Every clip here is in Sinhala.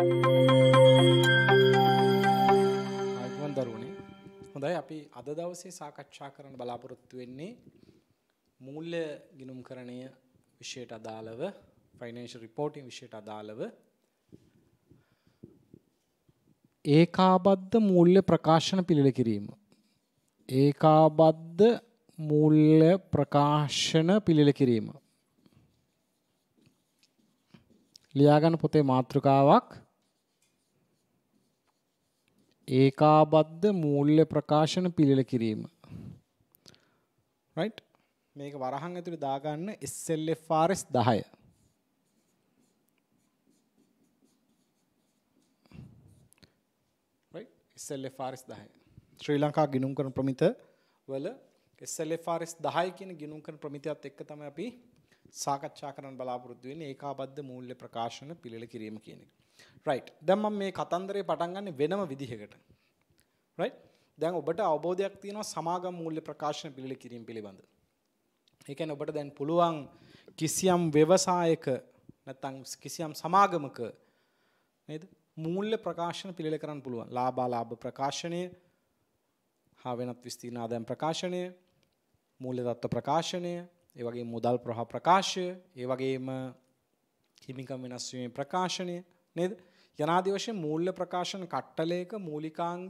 ආයුබෝවන් දරුවනේ. හොඳයි අපි අද දවසේ සාකච්ඡා කරන්න බලාපොරොත්තු වෙන්නේ මූල්‍ය ගිණුම්කරණය විෂයට අදාළව ෆයිනෑන්ෂල් රිපෝටින් විෂයට අදාළව ඒකාබද්ධ මූල්‍ය ප්‍රකාශන පිළිල කිරීම. ඒකාබද්ධ මූල්‍ය ප්‍රකාශන පිළිල කිරීම. ලියාගන්න පොතේ මාතෘකාවක් ඒකාබද්ධ මූල්‍ය ප්‍රකාශන පිළිල කිරීම. රයිට් මේක වරහන් ඇතුළේ දාගන්න SLFRS 10. Right SLFRS 10. Sri Lanka ගිණුම් කරන ප්‍රමිත වල SLFRS 10 කියන ගිණුම් කරන ප්‍රමිතයත් එක්ක තමයි අපි සාකච්ඡා කරන්න බලාපොරොත්තු වෙන්නේ ඒකාබද්ධ මූල්‍ය ප්‍රකාශන පිළිල කිරීම කියන එක. රයිට් දැම් මම මේ කතන්දරේ පටන් ගන්න වෙනම විදිහකට රයිට් දැන් ඔබට අවබෝධයක් තියෙනවා සමාගම් මූල්‍ය ප්‍රකාශන පිළිල කිරීම පිළිබඳ ඒ කියන්නේ ඔබට දැන් පුළුවන් කිසියම් ව්‍යවසායක නැත්නම් කිසියම් සමාගමක නේද මූල්‍ය ප්‍රකාශන පිළිල කරන්න පුළුවන් ලාභාලාභ ප්‍රකාශනය හා වෙනත් විස්තීර්ණ ආදායම් ප්‍රකාශනය මූල්‍ය තත්ත්ව ප්‍රකාශනය ඒ වගේම මුදල් ප්‍රහ ප්‍රකාශය ඒ වගේම හිමිකම් වෙනස් වීමේ ප්‍රකාශනය නේද? යනාදී වශයෙන් මූල්‍ය ප්‍රකාශන කට්ටලයක මූලිකාංග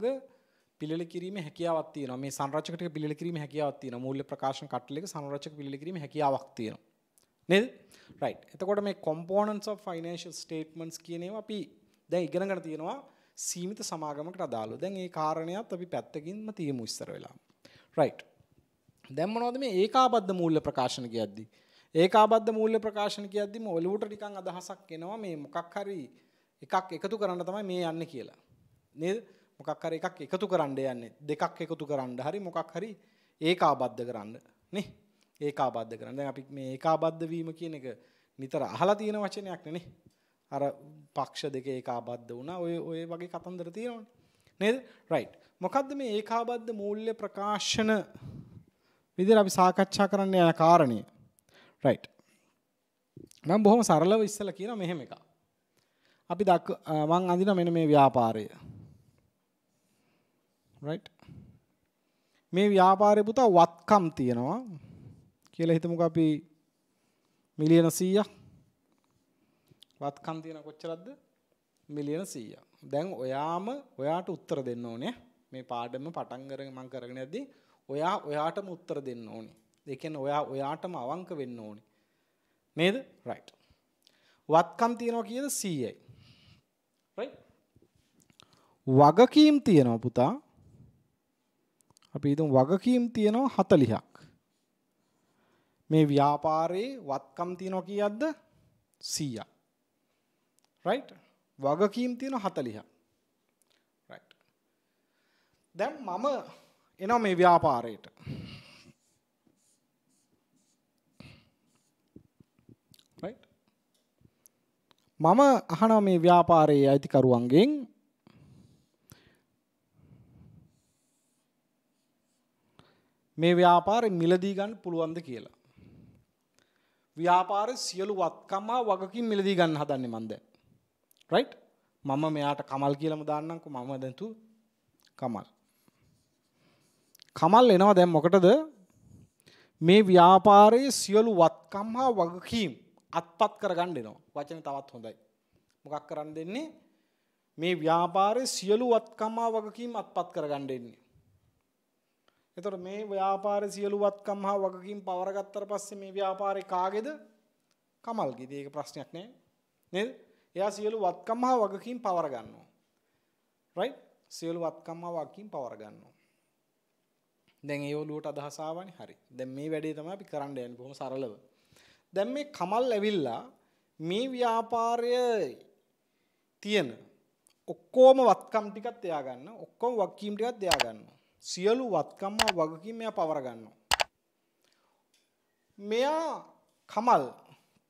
පිළිල කිරීමේ හැකියාවක් තියෙනවා. මේ සංරචක ටික පිළිල කිරීමේ හැකියාවක් තියෙනවා. මූල්‍ය ප්‍රකාශන කට්ටලයක සංරචක පිළිල කිරීමේ හැකියාවක් තියෙනවා. නේද? right. එතකොට මේ components of financial statements කියන ඒවා අපි දැන් ඉගෙනගෙන තියෙනවා සීමිත සමාගමකට අදාළව. දැන් මේ කාරණයක් අපි පැත්තකින්ම තියමු ඉස්සර වෙලා. right. දැන් මොනවද මේ ඒකාබද්ධ මූල්‍ය ප්‍රකාශන කියද්දි? ඒකාබද්ධ මූල්‍ය ප්‍රකාශන කියද්දිම ඔලුවට නිකන් අදහසක් එනවා මේ මොකක් හරි එකක් එකතු කරන්න තමයි මේ යන්න කියලා. නේද? මොකක් හරි එකක් එකතු කරන්න යන්නේ. දෙකක් එකතු කරන්න හරි මොකක් හරි ඒකාබද්ධ කරන්න නේ. ඒකාබද්ධ කරන්න. දැන් අපි මේ ඒකාබද්ධ වීම කියන එක නිතර අහලා තියෙන වචනයක් නේ. අර පක්ෂ දෙක ඒකාබද්ධ වුණා. ඔය ඔය වගේ කතන්දර තියෙනවනේ. නේද? රයිට්. මොකද්ද මේ ඒකාබද්ධ මූල්‍ය ප්‍රකාශන විදිහට අපි සාකච්ඡා කරන්න යන කාරණේ. රයිට්. මම බොහොම සරලව ඉස්සලා කියන මෙහෙම එකක්. අපි දක් මං අඳින මෙන්න මේ ව්‍යාපාරය. right මේ ව්‍යාපාරේ පුතා වත්කම් තියෙනවා කියලා හිතමුකෝ අපි මිලියන 100ක් වත්කම් තියෙන කොච්චරද මිලියන 100ක් දැන් ඔයාම ඔයාට උත්තර දෙන්න ඕනේ මේ පාඩම පටන් කරගෙන මම කරගෙන යද්දී ඔයා ඔයාටම උත්තර දෙන්න ඕනේ ඒ කියන්නේ ඔයා ඔයාටම අවංක වෙන්න ඕනේ නේද right වත්කම් තියෙනවා කියද 100යි වගකීම් තියෙනවා පුතා. අපි හිතමු වගකීම් තියෙනවා 40ක්. මේ ව්‍යාපාරයේ වත්කම් තියෙනවා කීයක්ද? 100ක්. right? වගකීම් තියෙනවා 40ක්. right. දැන් මම එනවා මේ ව්‍යාපාරයට. right? මම අහනවා මේ ව්‍යාපාරයේ අයිතිකරුවන්ගෙන් මේ ව්‍යාපාරෙ මිලදී ගන්න පුළුවන්ද කියලා. ව්‍යාපාරෙ සියලු වත්කමා වගකින් මිලදී ගන්න හදන්නේ මන්ද. රයිට්? මම මෙයාට කමල් කියලාම දාන්නම්කෝ මම දැන්තු කමල්. කමල් එනවා දැන් මොකටද? මේ ව්‍යාපාරයේ සියලු වත්කම් හා වගකීම් අත්පත් කරගන්න එනවා. වචන තවත් හොඳයි. මොකක් කරන්න දෙන්නේ? මේ ව්‍යාපාරයේ සියලු වත්කම් හා වගකීම් අත්පත් කරගන්න දෙන්නේ. එතකොට මේ ව්‍යාපාර සියලුවත්කම් හා වගකීම් පවරගත්තට පස්සේ මේ ව්‍යාපාරේ කාගේද? කමල්ගේද? ඒක ප්‍රශ්නයක් නෑ. නේද? එයා සියලු වත්කම් හා වගකීම් පවර ගන්නවා. රයිට්? සියලු වත්කම් හා වගකීම් පවර ගන්නවා. දැන් ඒ ඔලුවට අදහස ආවනේ. හරි. දැන් මේ වැඩේ තමයි අපි කරන්න යන්නේ බොහොම සරලව. දැන් මේ කමල් ඇවිල්ලා මේ ව්‍යාපාරය තියෙන ඔක්කොම වත්කම් ටිකත් එයා ගන්න ඔක්කොම වගකීම් ටිකත් එයා ගන්නවා සියලු වත්කම්ම වගකීම් මෙයා පවර ගන්නවා. මෙයා කමල්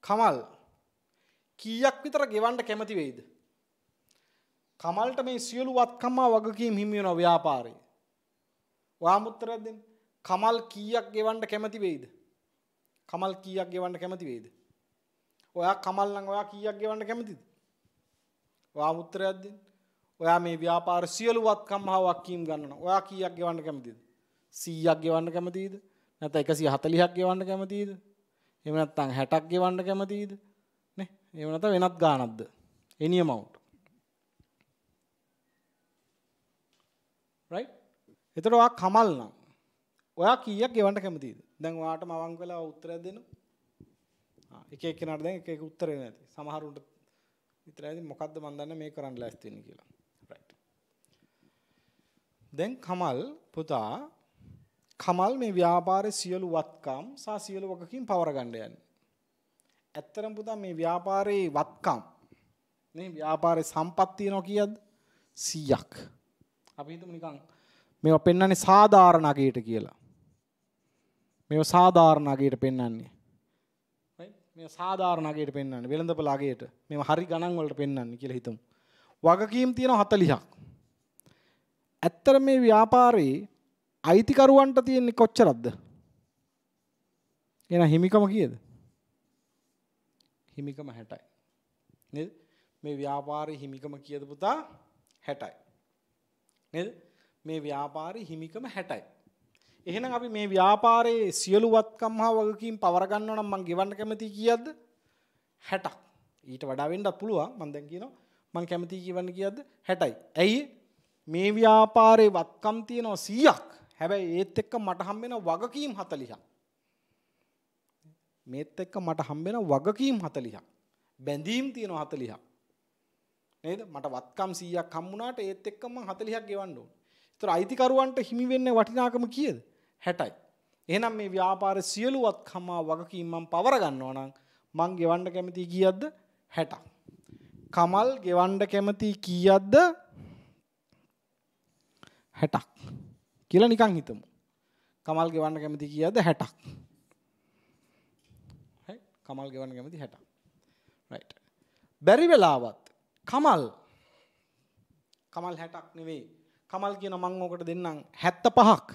කමල් කීයක් විතර ගෙවන්න කැමති වෙයිද? කමල්ට මේ සියලු වත්කම්ම වගකීම් හිමි වෙන ව්‍යාපාරේ. ඔයාම උත්තරයක් දෙන්න. කමල් කීයක් ගෙවන්න කැමති වෙයිද? කමල් කීයක් ගෙවන්න කැමති වෙයිද? ඔයා කමල් නම් ඔයා කීයක් ගෙවන්න කැමතිද? ඔයාම උත්තරයක් දෙන්න. ඔයා මේ ව්‍යාපාර සියලුවත් කම්හාවක් කීම් ගන්නවා. ඔයා කීයක් ගෙවන්න කැමතිද? 100ක් ගෙවන්න කැමතිද? නැත්නම් 140ක් ගෙවන්න කැමතිද? එහෙම නැත්නම් 60ක් ගෙවන්න කැමතිද? නේ? එහෙම නැත්නම් වෙනත් ගාණක්ද? any amount. right? එතකොට ඔයා කමල් නම් ඔයා කීයක් ගෙවන්න කැමතිද? දැන් ඔයාට මවංග වෙලා උත්තරයක් දෙන්න. ආ එක එක්කෙනාට දැන් එක එක උත්තරේ නැති. සමහරුන්ට විතරයි මොකද්ද මන් දන්නේ මේ කරන්න ලෑස්ති වෙන්නේ කියලා. දැන් කමල් පුතා කමල් මේ ව්‍යාපාරයේ සියලු වත්කම් සහ සියලු වගකීම් පවර ගන්න යන්නේ. ඇත්තරම පුතා මේ ව්‍යාපාරයේ වත්කම් මේ ව්‍යාපාරයේ සම්පත් තියනවා කියද්ද 100ක්. අපි හිතමු නිකන් මේවා පෙන්වන්නේ සාධාරණ අගයට කියලා. මේවා සාධාරණ අගයට පෙන්වන්නේ. මේ සාධාරණ අගයට පෙන්වන්නේ වෙළඳපළ අගයට. මේවා හරි ගණන් වලට පෙන්වන්නේ කියලා හිතමු. වගකීම් තියෙනවා 40ක්. ඇත්තට මේ ව්‍යාපාරයේ අයිතිකරුවන්ට තියෙන්නේ කොච්චරක්ද? එන හිමිකම කීයද? හිමිකම 60යි. නේද? මේ ව්‍යාපාරයේ හිමිකම කීයද පුතා? 60යි. නේද? මේ ව්‍යාපාරයේ හිමිකම 60යි. එහෙනම් අපි මේ ව්‍යාපාරයේ සියලු වත්කම් හා වගකීම් පවර ගන්නවා නම් මං ගෙවන්න කැමති කීයද? 60ක්. ඊට වඩා වෙන්නත් පුළුවන්. මං දැන් කියනවා මං කැමති කියවන්න කීයද? 60යි. ඇයි? මේ ව්‍යාපාරේ වත්කම් තියෙනවා 100ක්. හැබැයි ඒත් එක්ක මට හම්බෙන වගකීම් 40ක්. මේත් එක්ක මට හම්බෙන වගකීම් 40ක්. බැඳීම් තියෙනවා 40ක්. නේද? මට වත්කම් 100ක් හම්බුණාට ඒත් එක්ක මම 40ක් ගෙවන්න ඕනේ. ඒතර අයිතිකරුවන්ට හිමි වෙන්නේ වටිනාකම කීයද? 60යි. එහෙනම් මේ ව්‍යාපාරේ සියලු වත්කම් වගකීම් මම පවර ගන්නවා නම් මං ගෙවන්න කැමති කීයක්ද? 60ක්. කමල් ගෙවන්න කැමති කීයක්ද? 60ක්. 60ක් කියලා නිකන් හිතමු. කමල් ගෙවන්න කැමති කීයද 60ක්. හරි කමල් ගෙවන්න කැමති 60ක්. right. බැරි වෙලාවත් කමල් කමල් 60ක් නෙවෙයි. කමල් කියන මං ඔකට දෙන්නම් 75ක්.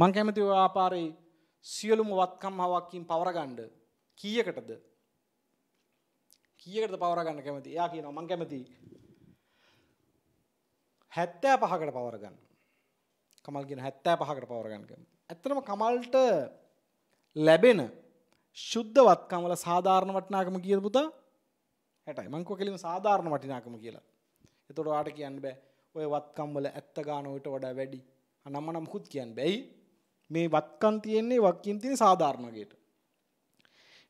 මං කැමති ඔය ව්‍යාපාරේ සියලුම වත්කම් හවක්කින් පවරගන්න කීයකටද? කීයකටද පවරගන්න කැමති? එයා කියනවා මං කැමති හැත්තෑ පහකට පවරගන්න. කමල් ගෙන හැත්තෑ පහකට පවරගන්නකම. ඇත්තනම කමල්ට ලැබෙන ශුද්ධවත්කමල සාධාරණ වටනාකම කිය පුතා හැටයි මංකෝ කෙලිම සාධාරණ වටිනාකම කියලා. එතොට වාට කියන්න බෑ ඔය වත්කම්වල ඇත්ත ගානොට වඩා වැඩි අනම්ම නම්කුත් කියන්න බැයි මේ වත්කන් තියෙන්නේ වක්කින් තියෙන සාධාරණගේට.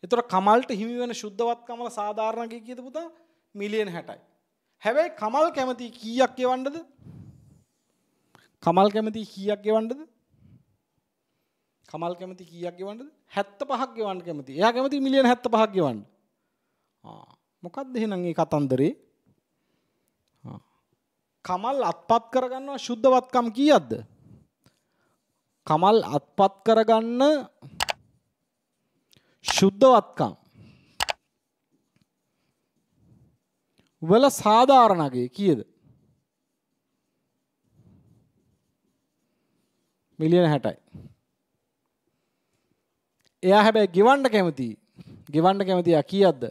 එතොට කමල්ට හිමි වෙන ශුද්ධවත්කමල සාධාරණගේ කියත පුතා මිලියන හැටයි. හැබැයි කමල් කැමති කීයක් ගෙවන්නද? කමල් කැමති කීයක් ගෙවන්නද? කමල් කැමති කීයක් ගෙවන්නද? 75ක් ගෙවන්න කැමති. එයා කැමති මිලියන 75ක් ගෙවන්න. ආ මොකද්ද එහෙනම් මේ කතන්දරේ? කමල් අත්පත් කරගන්නවා ශුද්ධවත්කම් කීයක්ද? කමල් අත්පත් කරගන්න ශුද්ධවත්කම් වල සාධාරණගේ කියද මිලියන හැටයි එයා හැබැයි ගෙවන්ඩ කැමති ගෙවන්ඩ කැමති කියද්ද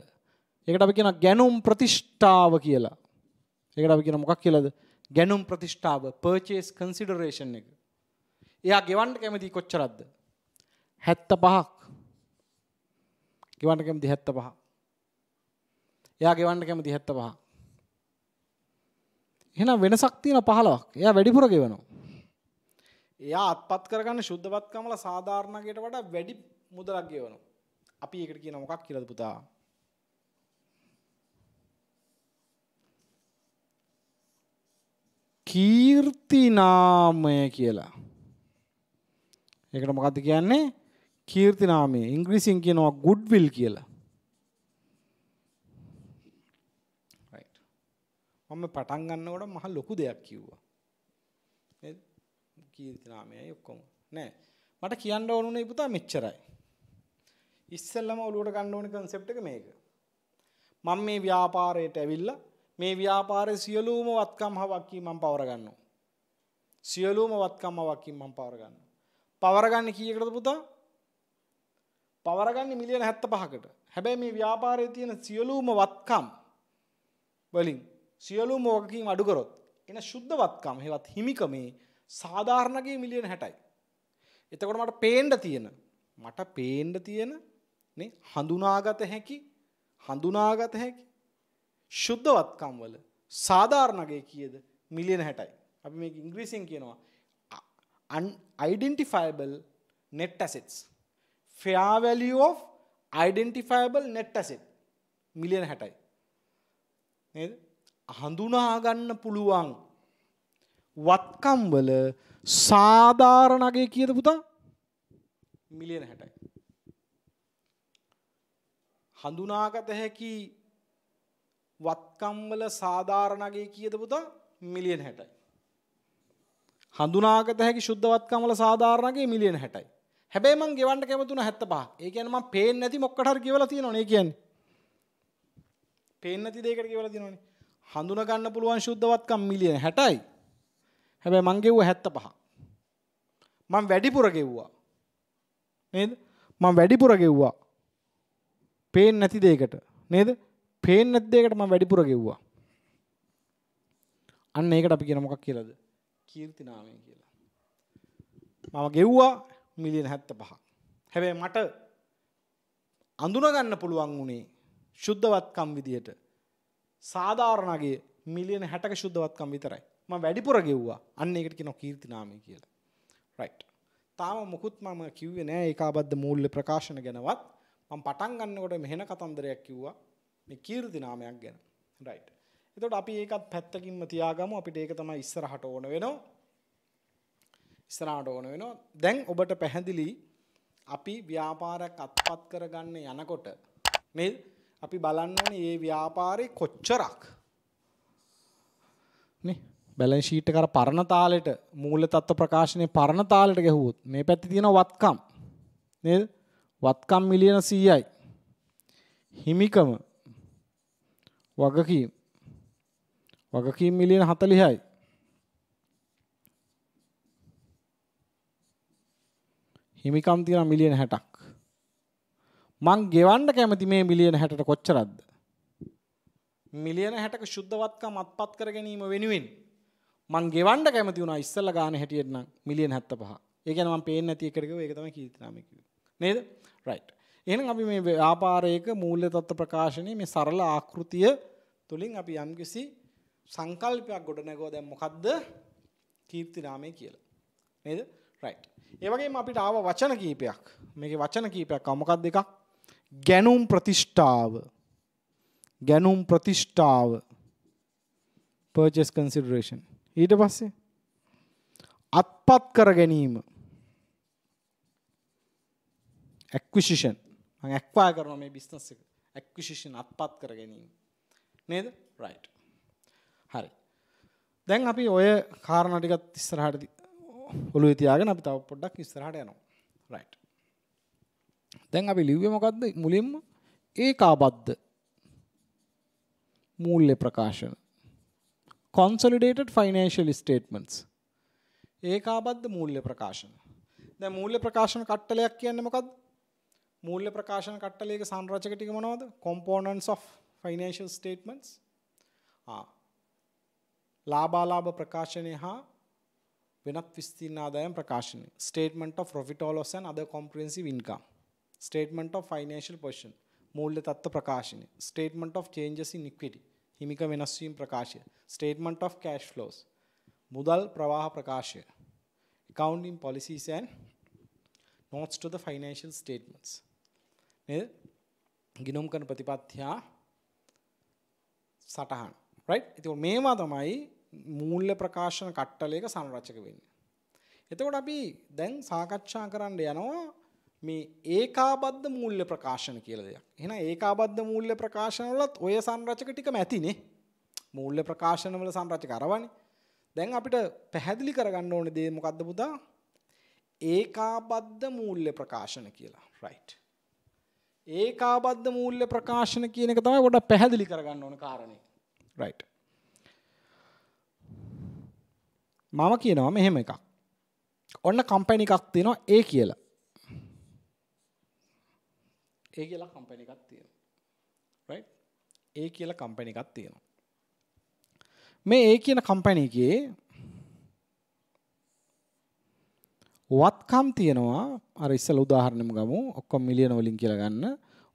එකට අපි කියෙන ගැනුම් ප්‍රතිෂ්ඨාව කියලා එකට අපි කියෙන මොකක් කියලද ගැනුම් ප්‍රතිෂ්ඨාව පර්චේස් කන්සිඩරේෂන් එක එයා ගෙවන්ඩ කැමති කොච්චරද්ද හැත්ත පහක් ගෙවන්ඩ කැමති හැත්ත පහක් එයා ගෙවන්න කැමති 75. එහෙනම් වෙනසක් තියෙන 15ක්. එයා වැඩිපුර ගෙවනවා. එයා අත්පත් කරගන්න සුද්ධවත්කමල සාධාරණකයට වඩා වැඩි මුදලක් ගෙවනවා. අපි ඒකට කියන මොකක් කියලාද පුතා? කීර්ති නාමය කියලා. ඒකට මොකක්ද කියන්නේ? කීර්ති නාමය. ඉංග්‍රීසියෙන් කියනවා good will කියලා. මම පටන් ගන්නකොට මහ ලොකු දෙයක් කිව්වා. නේද? කීර්ති නාමයයි ඔක්කොම. නෑ. මට කියන්න ඕනුනේ පුතා මෙච්චරයි. ඉස්සෙල්ලම ඔලුවට ගන්න ඕනේ concept එක මේක. මම මේ ව්‍යාපාරයට ඇවිල්ලා මේ ව්‍යාපාරයේ සියලුම වත්කම් හවක්කී මම පවර ගන්නවා. සියලුම වත්කම් හවක්කී මම පවර ගන්නවා. පවර ගන්න කීයකටද පුතා? පවර ගන්න මිලියන 75කට. හැබැයි මේ ව්‍යාපාරයේ තියෙන සියලුම වත්කම් වලින් සියලු මෝගකින් අඩුකරොත් එන ශුද්ධවත්කම් හෙවත් හිමිකමේ සාධාරණගේ මිලියන හැටයි. එතකොට මට පේන්ඩ තියෙන මට පේන්ඩ තියෙන හඳුනාගත හැකි හඳුනාගත හැකි ශුද්ධවත්කම් වල සාධාරණගේ කියද මිලියන හැටයි. අපි මේ ඉංග්‍රීසින් කියනවා අයිඩෙන්ටිෆයිබල් net assets fair value of identifiable net asset මිලියන හැටයි. නේද? හඳුනා ගන්න පුළුවන් වත්කම් වල සාධාරණ අගය කීයද පුතා? මිලියන 60යි. හඳුනාගත හැකි වත්කම් වල සාධාරණ අගය කීයද පුතා? මිලියන 60යි. හඳුනාගත හැකි සුද්ධ වත්කම් වල සාධාරණ අගය මිලියන 60යි. හැබැයි මං ගෙවන්න කැමතුන 75. ඒ කියන්නේ මං පේන්නේ නැති මොකකට හරි ගෙවලා තියෙනවනේ කියන්නේ. පේන්නේ නැති දෙයකට ගෙවලා තියෙනවනේ. හඳුන ගන්න පුළුවන් ශුද්ධවත්කම් මිලියන 60යි. හැබැයි මං ගෙව්වා 75. මං වැඩිපුර ගෙව්වා. නේද? මං වැඩිපුර ගෙව්වා. පේන්නේ නැති දෙයකට. නේද? පේන්නේ නැති දෙයකට මම වැඩිපුර ගෙව්වා. අන්න ඒකට අපි කියන මොකක් කියලාද? කීර්ති නාමය කියලා. මම ගෙව්වා මිලියන 75ක්. හැබැයි මට අඳුන ගන්න පුළුවන් උනේ ශුද්ධවත්කම් විදියට සාධාරණගේ මිලියන හැටක ශුද්ධවත්කම් විතරයි ම වැඩිපුර ගෙව්වා අන්න එකට කියෙන කීර්තිනාමය කියලා රයිට් තාම මුකුත් මම කිව්වේ නෑ ඒකාබද්ධ මූල්ල ප්‍රකාශන ගැනවත් මම පටන් ගන්නකොට මෙහෙන කතන්දරයක් කිව්වා මේ කීර්තිනාමයක් ගැන රයිට් එතට අපි ඒකත් පැත්තකින්ම තියාගම අපිට ඒක තම ඉස්සරහට ඕන වෙනවා ඉස්සරහට ඕන වෙනවා දැන් ඔබට පැහැදිලි අපි ව්‍යාපාරයක් අත්පත් කරගන්න යනකොට මේ අපි බලන්න ඕනේ මේ ව්‍යාපාරේ කොච්චරක් නේ බැලන්ස් ෂීට් එක අර පරණ තාලෙට මූල තත්ත්ව ප්‍රකාශනයේ පරණ තාලෙට ගැහුවොත් මේ පැත්තේ තියෙන වත්කම් නේද? වත්කම් මිලියන 100යි. හිමිකම වගකීම් වගකීම් මිලියන 40යි. හිමිකම් තියෙන මිලියන 60ක්. මං ගෙවන්න කැමති මේ මිලියන හැට කොච්චරද්ද. මිලියන හැටක ශුද්ධවත්කම අත්පත් කර ගැනීම වෙනුවෙන්. මං ගෙවන්ඩ කැමති වුණ ඉස්සල්ල ගාන හැටියෙන මිලියන හැත්ත පහ ඒගැනම පේන ඇති කරක ඒකතම කීතනමක නේද රයි්. එන අපි මේ ආපාරයක මූල්‍ය තත්ව ප්‍රකාශනය මේ සරල ආකෘතිය තුළින් අපි යම්කිසි සංකල්පයක් ගොඩ නැගෝ දැම් මොකක්ද කීර්ති නාමය කියලා. නේද රයි්. ඒවගේ අපිට ආව වචන කීපයක් මේක වචන කීපයක් අමකක් දෙකක් ගැනුම් ප්‍රතිෂ්ඨාව ගැනුම් ප්‍රතිෂ්ඨාව purchase consideration ඊට පස්සේ අත්පත් කර ගැනීම acquisition මම acquire කරනවා මේ business එක acquisition අත්පත් කර ගැනීම නේද right හරි දැන් අපි ඔය කාරණා ටිකත් ඉස්සරහට ඔළුවේ තියාගෙන අපි තව පොඩ්ඩක් ඉස්සරහට යනවා right දැන් අපි ලිව්වේ මොකද්ද මුලින්ම ඒකාබද්ධ මූල්‍ය ප්‍රකාශන consolidated financial statements ඒකාබද්ධ මූල්‍ය ප්‍රකාශන දැන් මූල්‍ය ප්‍රකාශන කට්ටලයක් කියන්නේ මොකද්ද මූල්‍ය ප්‍රකාශන කට්ටලයක සංරචක ටික මොනවද components of financial statements ආ ලාභාලාභ ප්‍රකාශනය හා වෙනත් විස්තීර්ණ ආදායම් ප්‍රකාශනය statement of profit or loss and other comprehensive income statement of financial position මූල්්‍ය තත්ව ප්‍රකාශනය ස්ටේට්මන්ට් of චේන්ජස් නික්විටි හිමික වෙනස්වීම් ප්‍රකාශය ස්ටේට්මන්ට් of කෑශ් ෆ්ලෝස් මුදල් ප්‍රවාහ ප්‍රකාශය accounting policies and notes to the financial statements ගිනුම් කරන ප්‍රතිපත්තියා සටහන් රයිට් එතිකොට මේවා තමයි මූල්‍ය ප්‍රකාශන කට්ටලයක සංරචක වෙන්න එතකොට අපි දැන් සාකච්ඡා කරන්න යනවා මේ ඒකාබද්ධ මූල්‍ය ප්‍රකාශන කියලා දෙයක්. එහෙනම් ඒකාබද්ධ මූල්‍ය ප්‍රකාශන වලත් ඔය සංරචක ටිකම ඇතිනේ. මූල්‍ය ප්‍රකාශන වල සංරචක අරවනේ. දැන් අපිට පැහැදිලි කරගන්න ඕනේ දේ මොකද්ද පුතා? ඒකාබද්ධ මූල්‍ය ප්‍රකාශන කියලා. right. ඒකාබද්ධ මූල්‍ය ප්‍රකාශන කියන එක තමයි පොඩ්ඩක් පැහැදිලි කරගන්න ඕන කාරණේ. right. මම කියනවා මෙහෙම එකක්. ඔන්න කම්පැනි එකක් තියෙනවා ඒ කියලා. ඒ කියලා කම්පැනි එකක් තියෙනවා රයිට් ඒ කියලා කම්පැනි එකක් තියෙනවා මේ ඒ කියන කම්පැනි එකේ වත්කම් තියෙනවා අර ඉස්සෙල්ලා උදාහරණෙම ගමු ඔක්කොම මිලියන වලින් කියලා ගන්න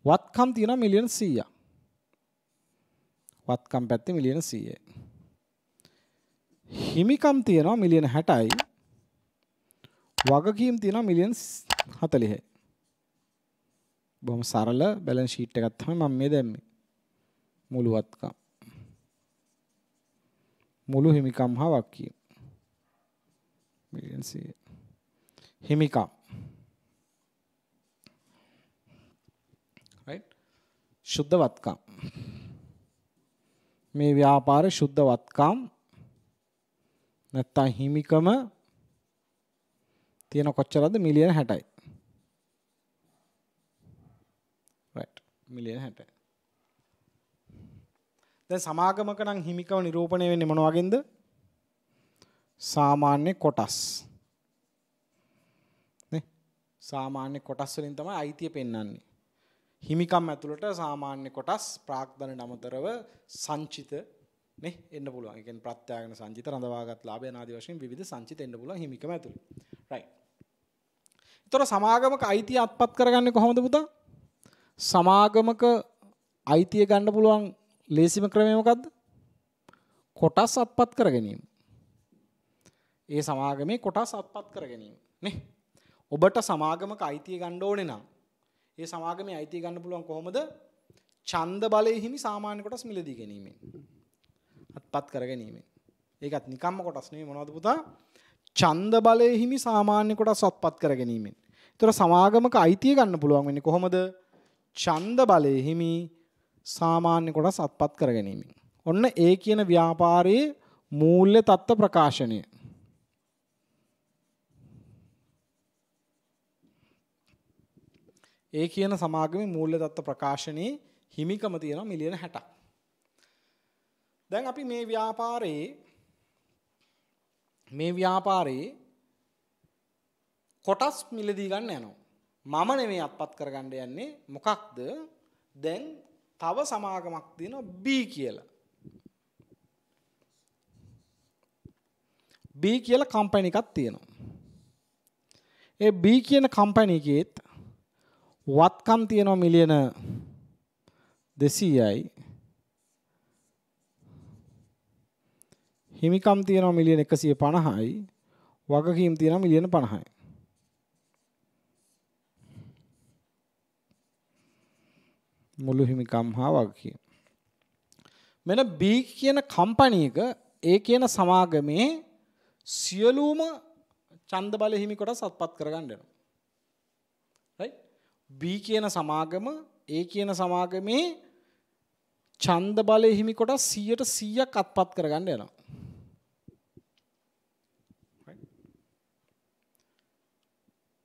වත්කම් තියෙනවා මිලියන 100ක් වත්කම් පැත්තේ මිලියන 100යි හිමිකම් තියෙනවා මිලියන 60යි වගකීම් තියෙනවා මිලියන් 40යි බොහොම සරල බැලන්ස් ෂීට් එකක් තමයි මම මේ දැම්මේ. මුළු වත්කම්. මුළු හිමිකම් හා වක්කිය. මිලියන්සිය. හිමිකම්. right? සුද්ධ වත්කම්. මේ ව්‍යාපාර සුද්ධ වත්කම් නැත්තම් හිමිකම තියෙන කොච්චරද මිලියන 60යි. මිලියන 60. දැන් සමාගමක නම් හිමිකව නිරූපණය වෙන්නේ මොන වගේද? සාමාන්‍ය කොටස්. නේ? සාමාන්‍ය කොටස් වලින් තමයි අයිතිය පෙන්වන්නේ. හිමිකම් ඇතුළට සාමාන්‍ය කොටස් ප්‍රාග්ධන නමතරව සංචිත නේ එන්න පුළුවන්. ඒ කියන්නේ ප්‍රත්‍යාගන සංචිත රඳවාගත් ලාභයන ආදී වශයෙන් විවිධ සංචිත එන්න පුළුවන් හිමිකම ඇතුළේ. රයිට්. ඒතර සමාගමක අයිතිය අත්පත් කරගන්නේ කොහොමද පුතා? සමාගමක අයිතිය ගන්න පුළුවන් ලේසිම ක්‍රමය මොකද්ද? කොටස් අත්පත් කර ගැනීම. ඒ සමාගමේ කොටස් අත්පත් කර ගැනීම නේ. ඔබට සමාගමක අයිතිය ගන්න ඕනේ නම් ඒ සමාගමේ අයිතිය ගන්න පුළුවන් කොහොමද? ඡන්ද බලයේ හිමි සාමාන්‍ය කොටස් මිලදී ගැනීමෙන්. අත්පත් කර ගැනීමෙන්. ඒකත් නිකම්ම කොටස් නෙවෙයි මොනවද පුතා? ඡන්ද බලයේ හිමි සාමාන්‍ය කොටස් අත්පත් කර ගැනීමෙන්. ඒතර සමාගමක අයිතිය ගන්න පුළුවන් වෙන්නේ කොහොමද? ඡන්ද බලයේ හිමි සාමාන්‍ය කොටස් අත්පත් කර ගැනීමෙන්. ඔන්න ඒ කියන ව්‍යාපාරයේ මූල්‍ය தত্ত্ব ප්‍රකාශනය. ඒ කියන සමාගමේ මූල්‍ය தত্ত্ব ප්‍රකාශනයේ හිමිකම තියෙනවා මිලියන 60ක්. දැන් අපි මේ ව්‍යාපාරයේ මේ ව්‍යාපාරයේ කොටස් මිලදී ගන්න යනවා. මම නෙමේ අත්පත් කරගන්න යන්නේ මොකක්ද දැන් තව සමාගමක් තියෙනවා B කියලා. B කියලා කම්පැනි එකක් තියෙනවා. ඒ B කියන කම්පැනි එකෙත් වත්කම් තියෙනවා මිලියන 200යි. හිමිකම් තියෙනවා මිලියන 150යි. වගකීම් තියෙනවා මිලියන 50යි. මුළු හිමිකම් හා වගකීම. මෙන B කියන කම්පැනි එක ඒ කියන සමාගමේ සියලුම ඡන්ද බල හිමි කොටස් අත්පත් කරගන්න වෙනවා. right? B කියන සමාගම ඒ කියන සමාගමේ ඡන්ද බල හිමි කොටස් 100% අත්පත් කරගන්න වෙනවා.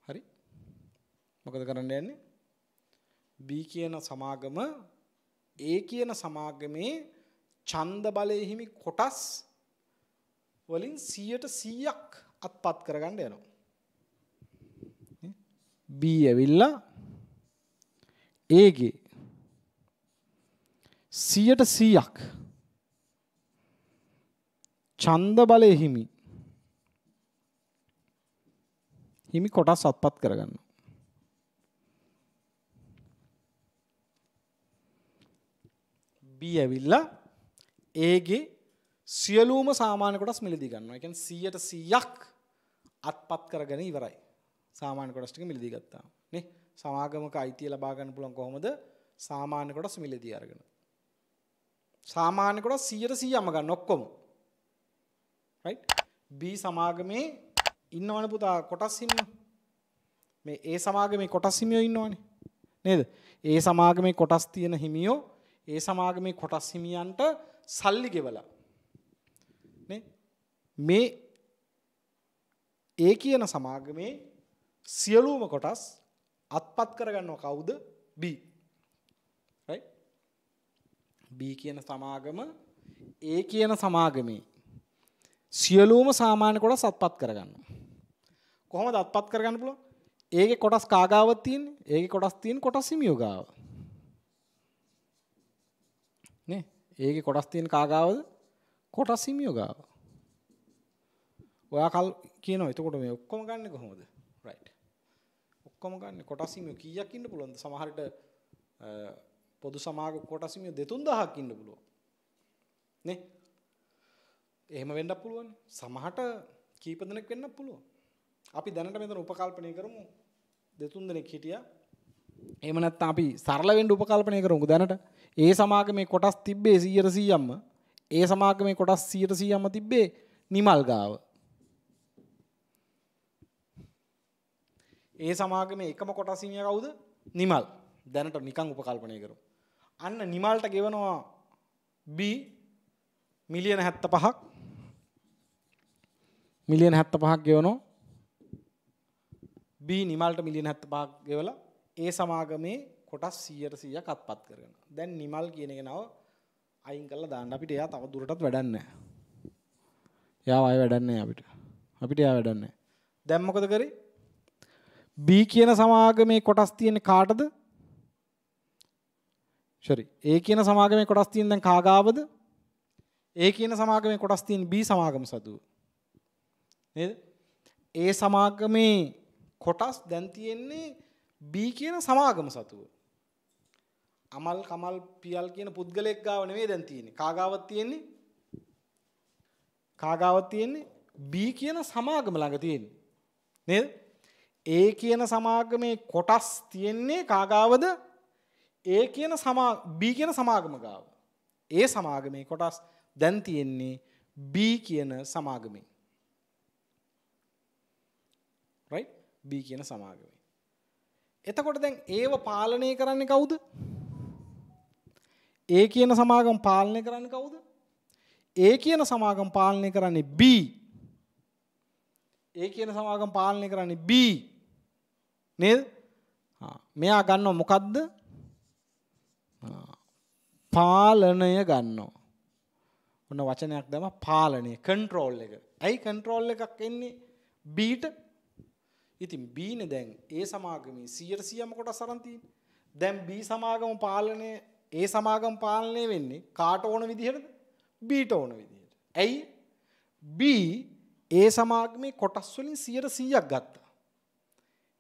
හරි. මොකද කරන්න යන්නේ? B කියන සමාගම A කියන සමාගමේ ඡන්ද බලයේ හිමි කොටස් වලින් 100ට 100ක් අත්පත් කරගන්න යනවා. B ඇවිල්ලා A ගේ 100ට 100ක් ඡන්ද බලයේ හිමි හිමි කොටස් අත්පත් කරගන්නවා. B ඇවිල්ලා ඒගේ සියලූම සාමාන්‍ය කොටස් මිලදී ගන්නවා. ඒ කියන්නේ 100ට 100ක් අත්පත් කරගෙන ඉවරයි. සාමාන්‍ය කොටස් ටික මිලදී ගත්තා. නේ? සමාගමක අයිතිය ලබා ගන්න පුළුවන් කොහොමද? සාමාන්‍ය කොටස් මිලදී අරගෙන. සාමාන්‍ය කොටස් 100ට 100ම ගන්න ඔක්කොම. right? B සමාගමේ ඉන්නවනේ පුතා කොටස් හිමියෝ. මේ A සමාගමේ කොටස් හිමියෝ ඉන්නවනේ. නේද? ඒ සමාගමේ කොටස් තියෙන හිමියෝ ඒ සමාගමේ කොටස් හිමියන්ට සල්ලි ගෙවලා මේ ඒ කියන සමාගමේ සියලූම කොටස් අත්පත් කරගන්නව කවුද B B කියන සමාගම ඒ කියන සමාගමේ සියලූම සාමාන්‍ය කොටස් අත්පත් කරගන්න කොහොමද අත්පත් කරගන්න පුළුවන් ඒකේ කොටස් කාගාව තියෙන්නේ ඒකේ කොටස් තියෙන කොටස් හිමියෝ ගාව ඒකේ කොටස් තියෙන කාගාවද? කොටස් හිමියෝ ගාව. ඔයා කල් කියනවා එතකොට මේ ඔක්කොම ගන්න කොහොමද? රයිට්. ඔක්කොම ගන්න කොටස් හිමියෝ කීයක් ඉන්න පුළුවන්ද? සමහරට පොදු සමාග කොටස් හිමියෝ 2000ක් ඉන්න පුළුවන්. නේ? එහෙම වෙන්නත් පුළුවන්. සමහරට කීප දෙනෙක් වෙන්නත් පුළුවන්. අපි දැනට මෙතන උපකල්පනය කරමු දෙතුන් දෙනෙක් හිටියා. එහෙම නැත්නම් අපි සරල වෙන්න උපකල්පනය කරමු දැනට. ඒ සමාගමේ කොටස් තිබ්බේ 100 100ක්ම ඒ සමාගමේ කොටස් 100 100ක්ම තිබ්බේ නිමල් ගාව. ඒ සමාගමේ එකම කොටස් හිමියා කවුද? නිමල්. දැනට නිකන් උපකල්පනය කරමු. අන්න නිමල්ට ගෙවනවා B මිලියන 75ක් මිලියන 75ක් ගෙවනවා. B නිමල්ට මිලියන 75ක් ගෙවලා ඒ සමාගමේ කොටස් 100%ක් අත්පත් කරගෙන. දැන් නිමල් කියන කෙනාව අයින් කරලා දාන්න අපිට එයා තව දුරටත් වැඩක් නැහැ. එයා ආයෙ වැඩක් නැහැ අපිට. අපිට එයා වැඩක් නැහැ. දැන් මොකද කරේ? B කියන සමාගමේ කොටස් තියෙන්නේ කාටද? sorry. A කියන සමාගමේ කොටස් තියෙන දැන් කාගාවද? A කියන සමාගමේ කොටස් තියෙන B සමාගම සතුව. නේද? A සමාගමේ කොටස් දැන් තියෙන්නේ B කියන සමාගම සතුව. අමල් කමල් පියල් කියන පුද්ගලෙක් ගාව නෙමෙයි දැන් තියෙන්නේ. කාගාවත් තියෙන්නේ? කාගාවත් තියෙන්නේ B කියන සමාගම ළඟ තියෙන්නේ. නේද? A කියන සමාගමේ කොටස් තියෙන්නේ කාගාවද? A කියන සමා B කියන සමාගම ගාව. ඒ සමාගමේ කොටස් දැන් තියෙන්නේ B කියන සමාගමේ. right? B කියන සමාගමේ. එතකොට දැන් ඒව පාලනය කරන්නේ කවුද? ඒ කියන සමාගම් පාලනය කරන්නේ කවුද? ඒ කියන සමාගම් පාලනය කරන්නේ B. ඒ කියන සමාගම් පාලනය කරන්නේ B. නේද? මෙයා ගන්නව මොකද්ද? පාලනය ගන්නවා. ඔන්න වචනයක් දැම පාලනය කන්ට්‍රෝල් එක. ඇයි කන්ට්‍රෝල් එකක් එන්නේ බීට ඉතින් බීන දැන් ඒ සමාගමේ සියයට සියම කොට සරන්තින් දැන් බී සමාගම පාලනය ඒ සමාගම් පාලනය වෙන්නේ කාට ඕන විදිහටද බීට ඕන විදිහට. ඇයි බී ඒ සමාගමේ කොටස් වලින් 100ක් ගත්තා.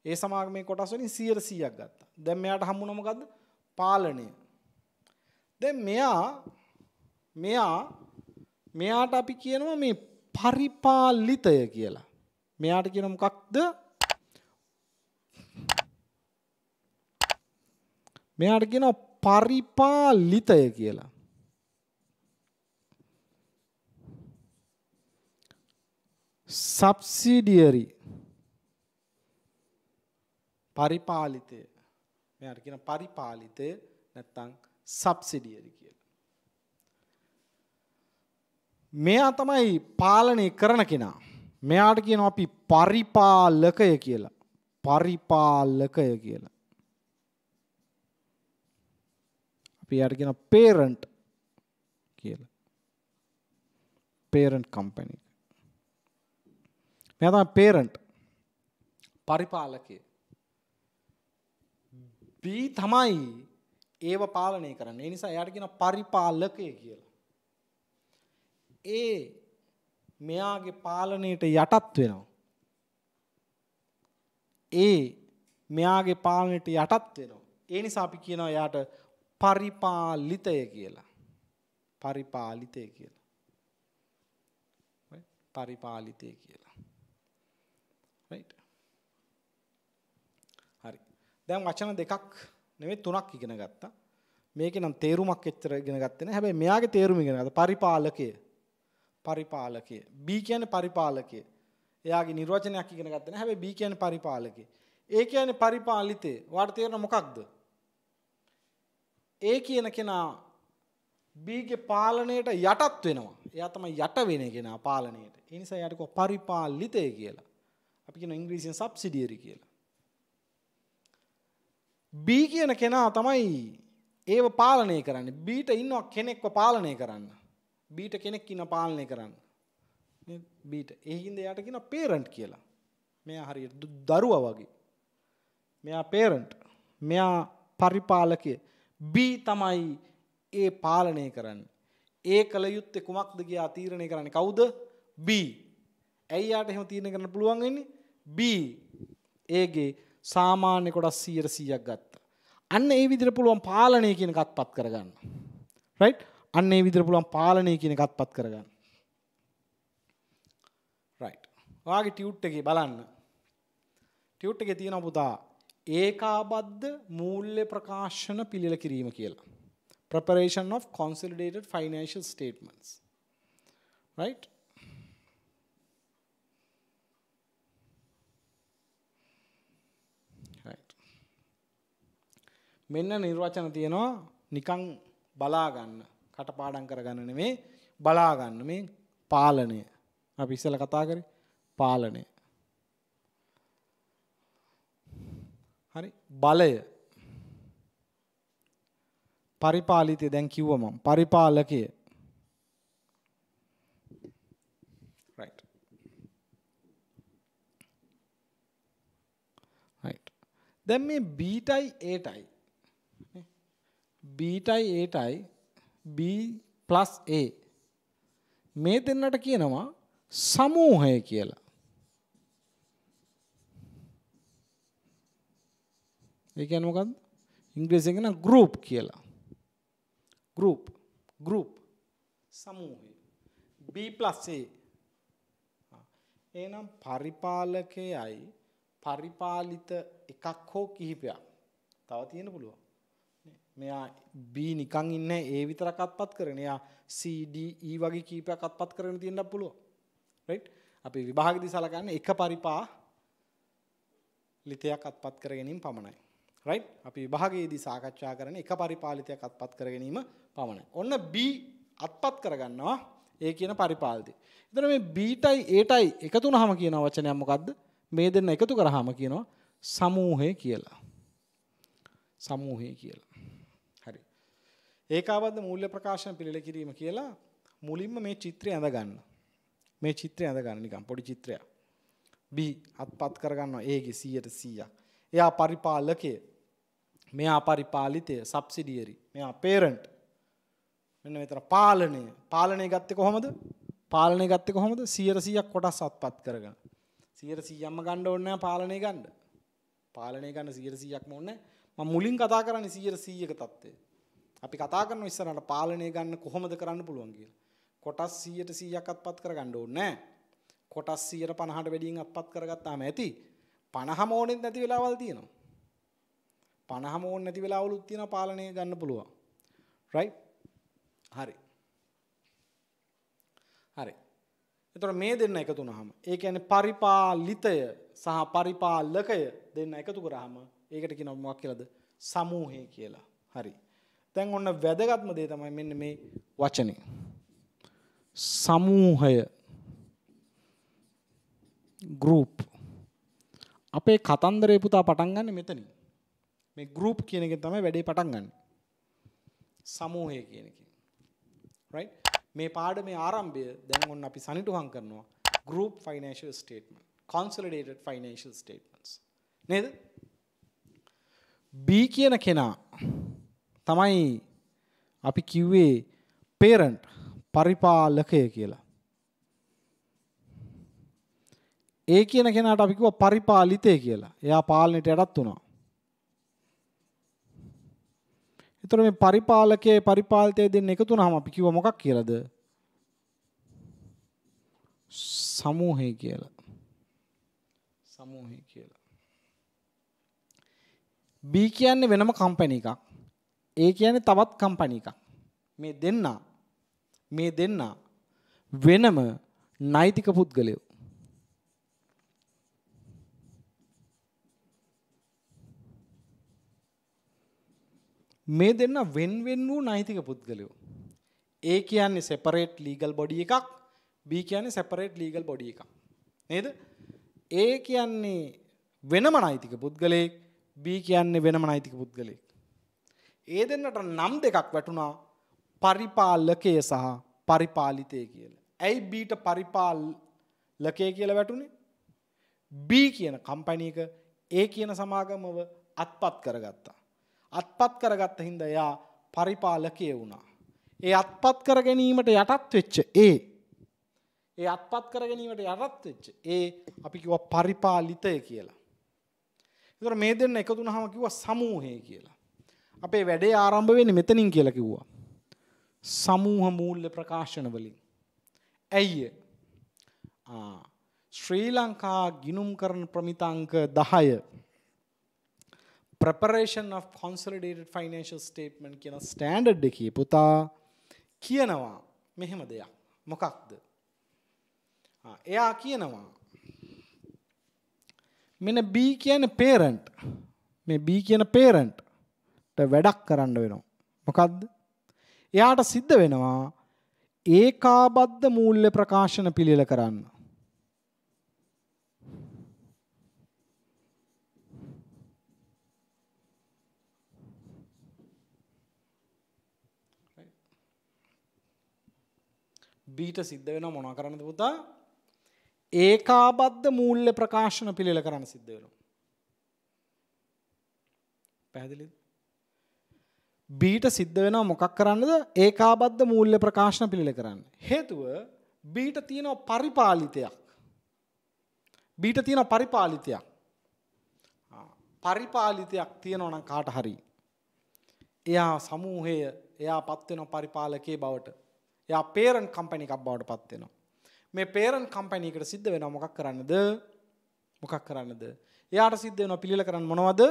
ඒ සමාගමේ කොටස් වලින් 100ක් ගත්තා. දැන් මෙයාට හම්බුන මොකද්ද? පාලනය. දැන් මෙයා මෙයා මෙයාට අපි කියනවා මේ පරිපාලිතය කියලා. මෙයාට කියන මොකක්ද? මෙයාට කියනවා පරිපාලිතය කියලා. සබ්සිඩියරි පරිපාලිතය මෙයාට කියන පරිපාලිතය නැත්තම් සබ්සිඩියරි කියලා. මෙයා තමයි පාලනය කරන කෙනා. මෙයාට කියනවා අපි පරිපාලකය කියලා. පරිපාලකය කියලා. අපි යාට කියන parent කියලා. parent company. මෙයා තමයි parent පරිපාලකය. B තමයි ඒව පාලනය කරන්න. ඒ නිසා එයාට කියන පරිපාලකය කියලා. ඒ මෙයාගේ පාලනයට යටත් වෙනවා. ඒ මෙයාගේ පාලනයට යටත් වෙනවා. ඒ නිසා අපි කියනවා එයාට පරිපාලිතය කියලා. පරිපාලිතය කියලා. පරිපාලිතය කියලා. හරි. දැන් වචන දෙකක් නෙවෙයි තුනක් ඉගෙන ගත්තා. මේකේ නම් තේරුමක් එච්චර ඉගෙන ගත්තේ නැහැ. හැබැයි මෙයාගේ තේරුම ඉගෙන ගත්තා. පරිපාලකය. පරිපාලකය. B කියන්නේ පරිපාලකය. එයාගේ නිර්වචනයක් ඉගෙන ගත්තා නැහැ. හැබැයි B කියන්නේ පරිපාලකය. ඒ කියන්නේ පරිපාලිතය. වාට තේරෙන මොකක්ද? ඒ කියන කෙනා බීගේ පාලනයට යටත් වෙනවා. එයා තමයි යට වෙන කෙනා පාලනයට. ඒ නිසා එයාට කිව්වා පරිපාලිතය කියලා. අපි කියනවා ඉංග්‍රීසියෙන් සබ්සිඩියරි කියලා. B කියන කෙනා තමයි ඒව පාලනය කරන්නේ. Bට ඉන්නවා කෙනෙක්ව පාලනය කරන්න. Bට කෙනෙක් ඉන්න පාලනය කරන්න. නේද? Bට. ඒකින්ද එයාට කියනවා parent කියලා. මෙයා හරියට දරුවා වගේ. මෙයා parent. මෙයා පරිපාලකයා B තමයි ඒ පාලනය කරන්න. ඒ කළ යුත්තේ කුමක්ද කියා තීරණය කරන්නේ කවුද? B. ඇයි යාට එහෙම තීරණය කරන්න පුළුවන් වෙන්නේ? B. ඒගේ සාමාන්‍ය කොටස් 100%ක් ගත්තා. අන්න ඒ විදිහට පුළුවන් පාලනය කියන එකත් පත් කරගන්න. රයිට්? අන්න ඒ විදිහට පුළුවන් පාලනය කියන එකත් පත් කරගන්න. රයිට්. ඔයාගේ ටියුට් එකේ බලන්න. ටියුට් එකේ තියෙන පුතා ඒකාබද්ධ මූල්‍ය ප්‍රකාශන පිළිල කිරීම කියලා. Preparation of Consolidated Financial Statements. Right? right. මෙන්න නිර්වචන තියෙනවා නිකං බලාගන්න කටපාඩම් කරගන්න නෙමේ බලාගන්න මේ පාලනය අපි ඉස්සෙල්ලා කතා කරේ පාලනය හරි බලය පරිපාලිතය දැන් කිව්ව මම පරිපාලකය right right දැන් මේ bටයි aටයි bටයි aටයි b a මේ දෙන්නට කියනවා සමූහය කියලා ඒ කියන්නේ මොකද්ද? ඉංග්‍රීසියෙන් කියන group කියලා. group group සමූහය. B A. එහෙනම් පරිපාලකයයි පරිපාලිත එකක් හෝ කිහිපයක්. තව තියෙන පුළුවන්. මෙයා B නිකන් ඉන්නේ A විතරක් අත්පත් කරගෙන. එයා C D E වගේ කීපයක් අත්පත් කරගෙන තියෙන්නත් පුළුවන්. right? අපි විභාගෙදී සලකන්නේ එක පරිපා ලිතයක් අත්පත් කර ගැනීම පමණයි. රයිට් අපි විභාගයේදී සාකච්ඡා කරන එක පරිපාලිතයක් අත්පත් කර ගැනීම පමණයි. ඔන්න B අත්පත් කරගන්නවා ඒ කියන පරිපාලිතය. එතන මේ B-ටයි A-ටයි එකතු වුනහම කියන වචනය මොකද්ද? මේ දෙන්න එකතු කරාම කියනවා සමූහය කියලා. සමූහය කියලා. හරි. ඒකාබද්ධ මූල්‍ය ප්‍රකාශන පිළිල කිරීම කියලා මුලින්ම මේ චිත්‍රය ඇඳ ගන්න. මේ චිත්‍රය ඇඳ ගන්න නිකන් පොඩි චිත්‍රයක්. B අත්පත් කරගන්නවා A ගේ 100ට 100ක්. එයා පරිපාලකයේ මෙයා පරිපාලිතය සබ්සිඩියරි මෙයා පේරන්ට් මෙන්න මෙතර පාලනය පාලනය ගත්තෙ කොහොමද පාලනය ගත්තෙ කොහොමද සියරසියක් කොටස් අත්පත් කරගෙන සියර සීයම්ම ගණ්ඩ ඔන්න පාලනය ගණ්ඩ පාලනය ගන්න සියරසියක්ම ඔන්න මුලින් කතා කරන්න සියර සීයක තත්ත්වය අපි කතා කරන ඉස්සරට පාලනය ගන්න කොහොමද කරන්න පුළුවන් කියල කොටස් සියයට සීයක් අත්පත් කර ගණ්ඩ ඕන්නෑ කොටස් සියයට පණහට වැඩියෙන් අත්පත් කරගත්තාම ඇති පණහමෝනෙන් නැති වෙලාවල් තියෙනවා 50ම ඕනේ නැති වෙලාවලුත් තියෙනවා පාලනය ගන්න පුළුවන්. රයිට්? හරි. හරි. එතකොට මේ දෙන්න එකතු වුනහම ඒ කියන්නේ පරිපාලිතය සහ පරිපාලකය දෙන්න එකතු කරාම ඒකට කියනවා මොකක් කියලාද? සමූහය කියලා. හරි. දැන් ඔන්න වැදගත්ම දේ තමයි මෙන්න මේ වචනේ. සමූහය group අපේ කතන්දරේ පුතා පටන් ගන්න මෙතනින්. මේ ගෲප් කියන එකෙන් තමයි වැඩේ පටන් ගන්න. සමූහය කියන එකෙන්. right? මේ පාඩමේ ආරම්භය දැන් ඔන්න අපි සනිටුහම් කරනවා group financial statement, consolidated financial statements. නේද? B කියන කෙනා තමයි අපි කිව්වේ parent පරිපාලකය කියලා. ඒ කියන කෙනාට අපි කිව්වා පරිපාලිතය කියලා. එයා පාලනයට යටත් වුණා. එතකොට මේ පරිපාලකයේ පරිපාලිතය දෙන්න එකතු වුණාම අපි කිව්ව මොකක් කියලාද? සමූහය කියලා. සමූහය කියලා. B කියන්නේ වෙනම කම්පැනි එකක්. A කියන්නේ තවත් කම්පැනි එකක්. මේ දෙන්නා මේ දෙන්නා වෙනම නෛතික පුද්ගලයෝ. මේ දෙන්න වෙන්වෙන් වූ නෛතික පුද්ගලයෝ. ඒ කියන්නේ සෙපරේට් ලීගල් බොඩි එකක් B කියන්නේ සෙපරේට් ලීගල් බොඩි එකක්. නේද? ඒ කියන්නේ වෙනම නෛතික පුද්ගලයෙක් B කියන්නේ වෙනම නෛතික පුද්ගලයෙක්. ඒ දෙන්නට නම් දෙකක් වැටුණා පරිපාලකය සහ පරිපාලිතය කියලා. ඇයි බීට පරිපාලකය කියලා වැටුනේ? B කියන කම්පැනි එක ඒ කියන සමාගමව අත්පත් කරගත්තා. අත්පත් කරගත්ත හින්ද එයා පරිපාලකය වුණා. ඒ අත්පත් කර ගැනීමට යටත් වෙච්ච ඒ ඒ අත්පත් කර ගැනීමට යටත් වෙච්ච ඒ අපි කිව්වා පරිපාලිතය කියලා. ඒතර මේ දෙන්න එකතු වුණාම කිව්වා සමූහය කියලා. අපේ වැඩේ ආරම්භ වෙන්නේ මෙතනින් කියලා කිව්වා. සමූහ මූල්‍ය ප්‍රකාශන වලින්. ඇයි? ශ්‍රී ලංකා ගිනුම් කරන ප්‍රමිතාංක 10 preparation of consolidated financial statement කියන ස්ටෑන්ඩඩ් එකේ පුතා කියනවා මෙහෙම දෙයක්. මොකක්ද? එයා කියනවා මෙන්න B කියන්නේ parent. මේ B කියන parent ට වැඩක් කරන්න වෙනවා. මොකද්ද? එයාට සිද්ධ වෙනවා ඒකාබද්ධ මූල්‍ය ප්‍රකාශන පිළිල කරන්න. බීට සිද්ධ වෙන මොනා කරන්නද පුතා ඒකාබද්ධ මූල්‍ය ප්‍රකාශන පිළිල කරන්න සිද්ධ වෙනවා. පැහැදිලිද? බීට සිද්ධ වෙනවා මොකක් කරන්නද? ඒකාබද්ධ මූල්‍ය ප්‍රකාශන පිළිල කරන්න. හේතුව බීට තියෙන පරිපාලිතයක්. බීට තියෙන පරිපාලිතයක්. පරිපාලිතයක් තියෙනවා නම් කාට හරි. එයා සමූහය එයා පත් වෙන පරිපාලකේ බවට එයා පේරන් කම්පැනි එකක් බවට පත් වෙනවා. මේ පේරන් කම්පැනි එකට සිද්ධ වෙනවා මොකක් කරන්නද? මොකක් කරන්නද? එයාට සිද්ධ වෙනවා පිළිල කරන්න මොනවද?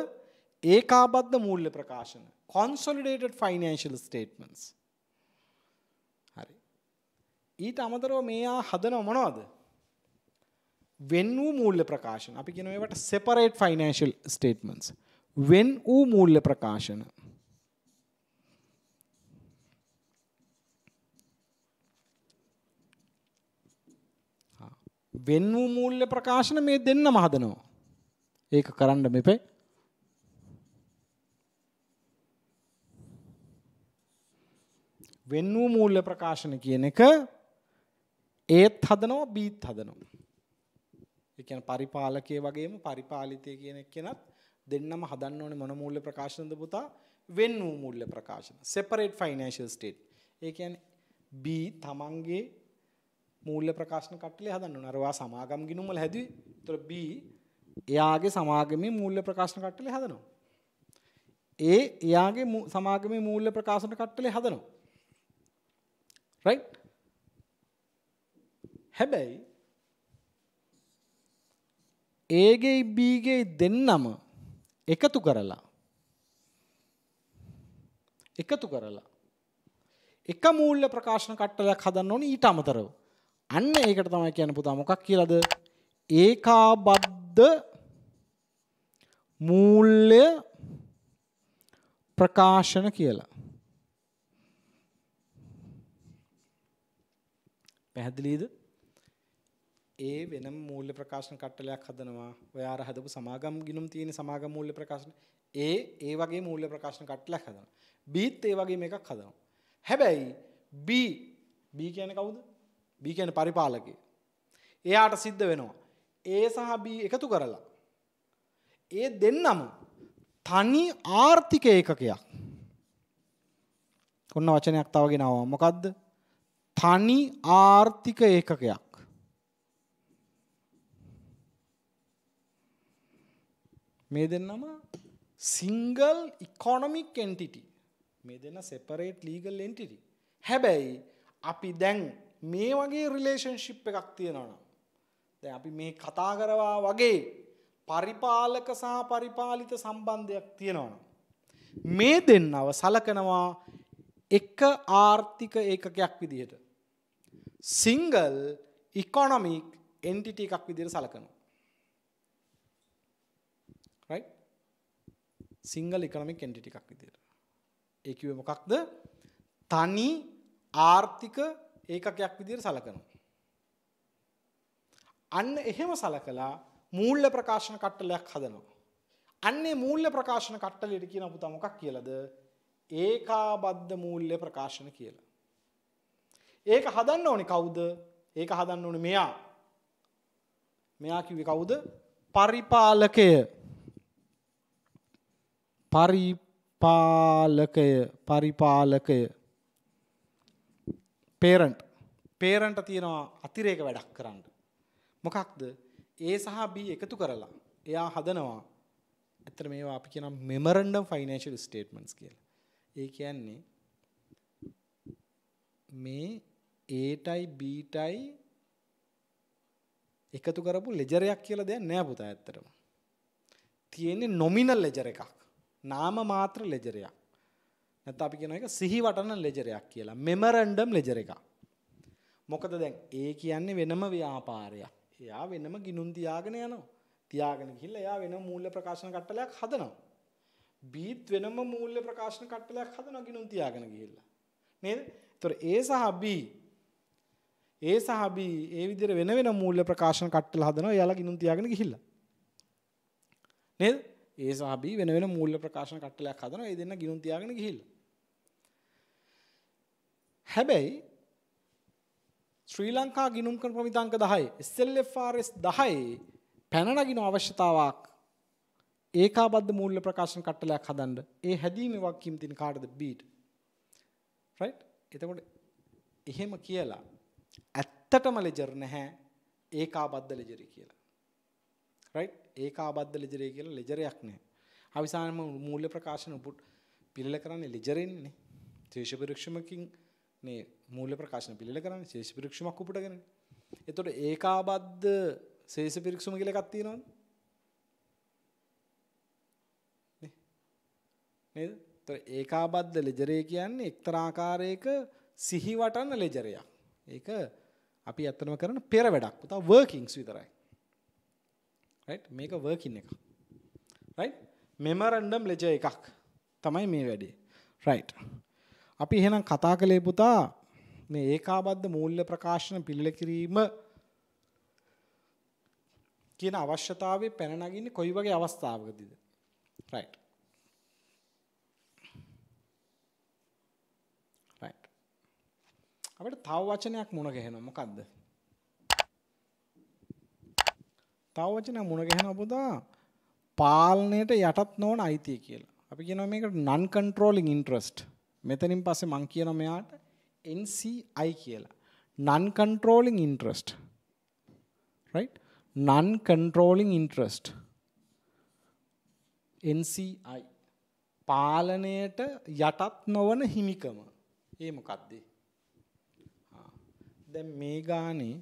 ඒකාබද්ධ මූල්‍ය ප්‍රකාශන. consolidated financial statements. හරි. ඊට අමතරව මෙයා හදනව මොනවද? වෙන් වූ මූල්‍ය ප්‍රකාශන. අපි කියනවා ඒවට separate financial statements. වෙන් වූ මූල්‍ය ප්‍රකාශන. වෙන් වූ මූල්‍ය ප්‍රකාශන මේ දෙන්නම හදනවා. ඒක කරන්න මෙපේ. වෙන් වූ මූල්‍ය ප්‍රකාශන කියන එක ඒත් හදනවා බීත් හදනවා. ඒ කියන්නේ පරිපාලකයේ වගේම පරිපාලිතය කියන එක්කෙනත් දෙන්නම හදන්න ඕනේ මොන මූල්‍ය ප්‍රකාශනද පුතා? වෙන් වූ මූල්‍ය ප්‍රකාශන. separate financial state. ඒ කියන්නේ B තමන්ගේ මූල්‍ය ප්‍රකාශන කට්ටලේ හදන්න ඕන. අරවා සමාගම් ගිණුම් වල හැදුවේ. ඒතර B එයාගේ සමාගමේ මූල්‍ය ප්‍රකාශන කට්ටලේ හදනවා. ඒ එයාගේ සමාගමේ මූල්‍ය ප්‍රකාශන කට්ටලේ හදනවා. රයිට්? හැබැයි ඒගේ බීගේ දෙන්නම එකතු කරලා එකතු කරලා එක මූල්‍ය ප්‍රකාශන කට්ටලයක් හදන්න ඕනේ ඊට අමතරව අන්න ඒකට තමයි කියන්න පුතා මොකක් කියලාද ඒකාබද්ධ මූල්‍ය ප්‍රකාශන කියලා. පැහැදිලිද? ඒ වෙනම මූල්‍ය ප්‍රකාශන කට්ටලයක් හදනවා. ඔයා අර හදපු සමාගම් ගිණුම් තියෙන සමාගම් මූල්‍ය ප්‍රකාශන ඒ ඒ වගේ මූල්‍ය ප්‍රකාශන කට්ටලයක් හදනවා. B ත් ඒ වගේ මේකක් හදනවා. හැබැයි B B කියන්නේ කවුද? B කියන්නේ පරිපාලකය. එයාට සිද්ධ වෙනවා. A සහ B එකතු කරලා ඒ දෙන්නම තනි ආර්ථික ඒකකයක්. ඔන්න වචනයක් තව ගෙනාවා. මොකද්ද? තනි ආර්ථික ඒකකයක්. මේ දෙන්නම සිංගල් ඉකොනොමික් එන්ටිටි. මේ දෙන්න සෙපරේට් ලීගල් එන්ටිටි. හැබැයි අපි දැන් මේ වගේ රිලේෂන්ශිප් එකක් තියෙනවනම් දැන් අපි මේ කතා කරවා වගේ පරිපාලක සහ පරිපාලිත සම්බන්ධයක් තියෙනවනම් මේ දෙන්නව සලකනවා එක ආර්ථික ඒකකයක් විදිහට සිංගල් ඉකොනොමික් එන්ටිට එකක් විදිහට සලකනවා සිංගල් ඉකොනොමික් එන්ටිට එකක් විදිහට ඒ කිව්වේ මොකක්ද තනි ආර්ථික ඒකකයක් විදිහට සලකනවා. අන්න එහෙම සලකලා මූල්‍ය ප්‍රකාශන කට්ටලයක් හදනවා. අන්නේ මූල්‍ය ප්‍රකාශන කට්ටලයට කියන පුතා මොකක් කියලාද? ඒකාබද්ධ මූල්‍ය ප්‍රකාශන කියලා. ඒක හදන්න ඕනේ කවුද? ඒක හදන්න ඕනේ මෙයා. මෙයා කිව්වේ කවුද? පරිපාලකය. පරිපාලකය පරිපාලකය පේරන්ට් පේරන්ට තියෙනවා අතිරේක වැඩක් කරන්න. මොකක්ද ඒ සහ බී එකතු කරලා එයා හදනවා ඇතර මේවා අපි කියන මෙමරන්ඩම් ෆයිනන්ශල් ස්ටේටමන්ස් කියලා. ඒ කියන්නේ මේ ඒටයි බීටයි එකතු කරපු ලෙජරයක් කියලා දෙයක් නෑ පුතා ඇත්තටම. තියෙන්නේ නොමිනල් ලෙජර එකක්. නාම මාත්‍ර ලෙජරයක්. නැත්නම් අපි කියන එක සිහි වටන ලෙජරයක් කියලා. මෙමරන්ඩම් ලෙජර එක. මොකද දැන් ඒ කියන්නේ වෙනම ව්‍යාපාරයක්. එයා වෙනම ගිනුම් තියාගෙන යනවා. තියාගෙන ගිහිල්ලා එයා වෙනම මූල්‍ය ප්‍රකාශන කට්ටලයක් හදනවා. බීත් වෙනම මූල්‍ය ප්‍රකාශන කට්ටලයක් හදනවා ගිනුම් තියාගෙන ගිහිල්ලා. නේද? ඒතොර ඒ සහ බී ඒ සහ බී ඒ විදිහට වෙන වෙන මූල්‍ය ප්‍රකාශන කට්ටල හදනවා එයාලා ගිනුම් තියාගෙන ගිහිල්ලා. නේද? ඒ සහ බී වෙන වෙන මූල්‍ය ප්‍රකාශන කට්ටලයක් හදනවා ඒ දෙන්න ගිනුම් තියාගෙන ගිහිල්ලා. හැබැයි ශ්‍රී ලංකා ගිනුම් කරන ප්‍රමිතාංක 10 SLFRS 10 පැන නගින අවශ්‍යතාවක් ඒකාබද්ධ මූල්‍ය ප්‍රකාශන කට්ටලයක් හදන්න ඒ හැදීමේ වක්කීම් තියෙන කාටද බීට් රයිට් එතකොට එහෙම කියලා ඇත්තටම ලෙජර් නැහැ ඒකාබද්ධ ලෙජරි කියලා රයිට් ඒකාබද්ධ ලෙජරි කියලා ලෙජරයක් නැහැ අවසානම මූල්‍ය ප්‍රකාශන උපුට් පිළිල කරන්නේ ලෙජරෙන්නේ නේ ශේෂ පරීක්ෂමකින් මේ මූල්‍ය ප්‍රකාශන පිළිල කරන්නේ ශේෂ පිරික්ෂමක් උපුටගෙන. එතකොට ඒකාබද්ධ ශේෂ පිරික්ෂම කියලා එකක් තියෙනවද? නේද? එතකොට ඒකාබද්ධ ලෙජරේ කියන්නේ එක්තරා ආකාරයක සිහි වටන ලෙජරයක්. ඒක අපි ඇත්තම කරන පෙර වැඩක්. පුතා වර්කින්ග්ස් විතරයි. රයිට් මේක වර්කින් එකක්. රයිට් මෙමරන්ඩම් ලෙජර් එකක් තමයි මේ වැඩේ. රයිට් අපි එහෙනම් කතා කළේ පුතා මේ ඒකාබද්ධ මූල්‍ය ප්‍රකාශන පිළිල කිරීම කියන අවශ්‍යතාවය පැන නගින්නේ කොයි වගේ අවස්ථාවකදීද? right right අපිට තව වචනයක් මුණ ගැහෙනවා මොකද්ද? තව වචනයක් මුණ ගැහෙනවා පුතා පාලනයට යටත් නොවන අයිතිය කියලා. අපි කියනවා මේකට non controlling interest. මෙතනින් පස්සේ මං කියන මෙයාට NCI කියලා. Non controlling interest. right? Non controlling interest. NCI පාලනයට යටත් නොවන හිමිකම. ඒ මොකක්ද? දැන් මේ ගානේ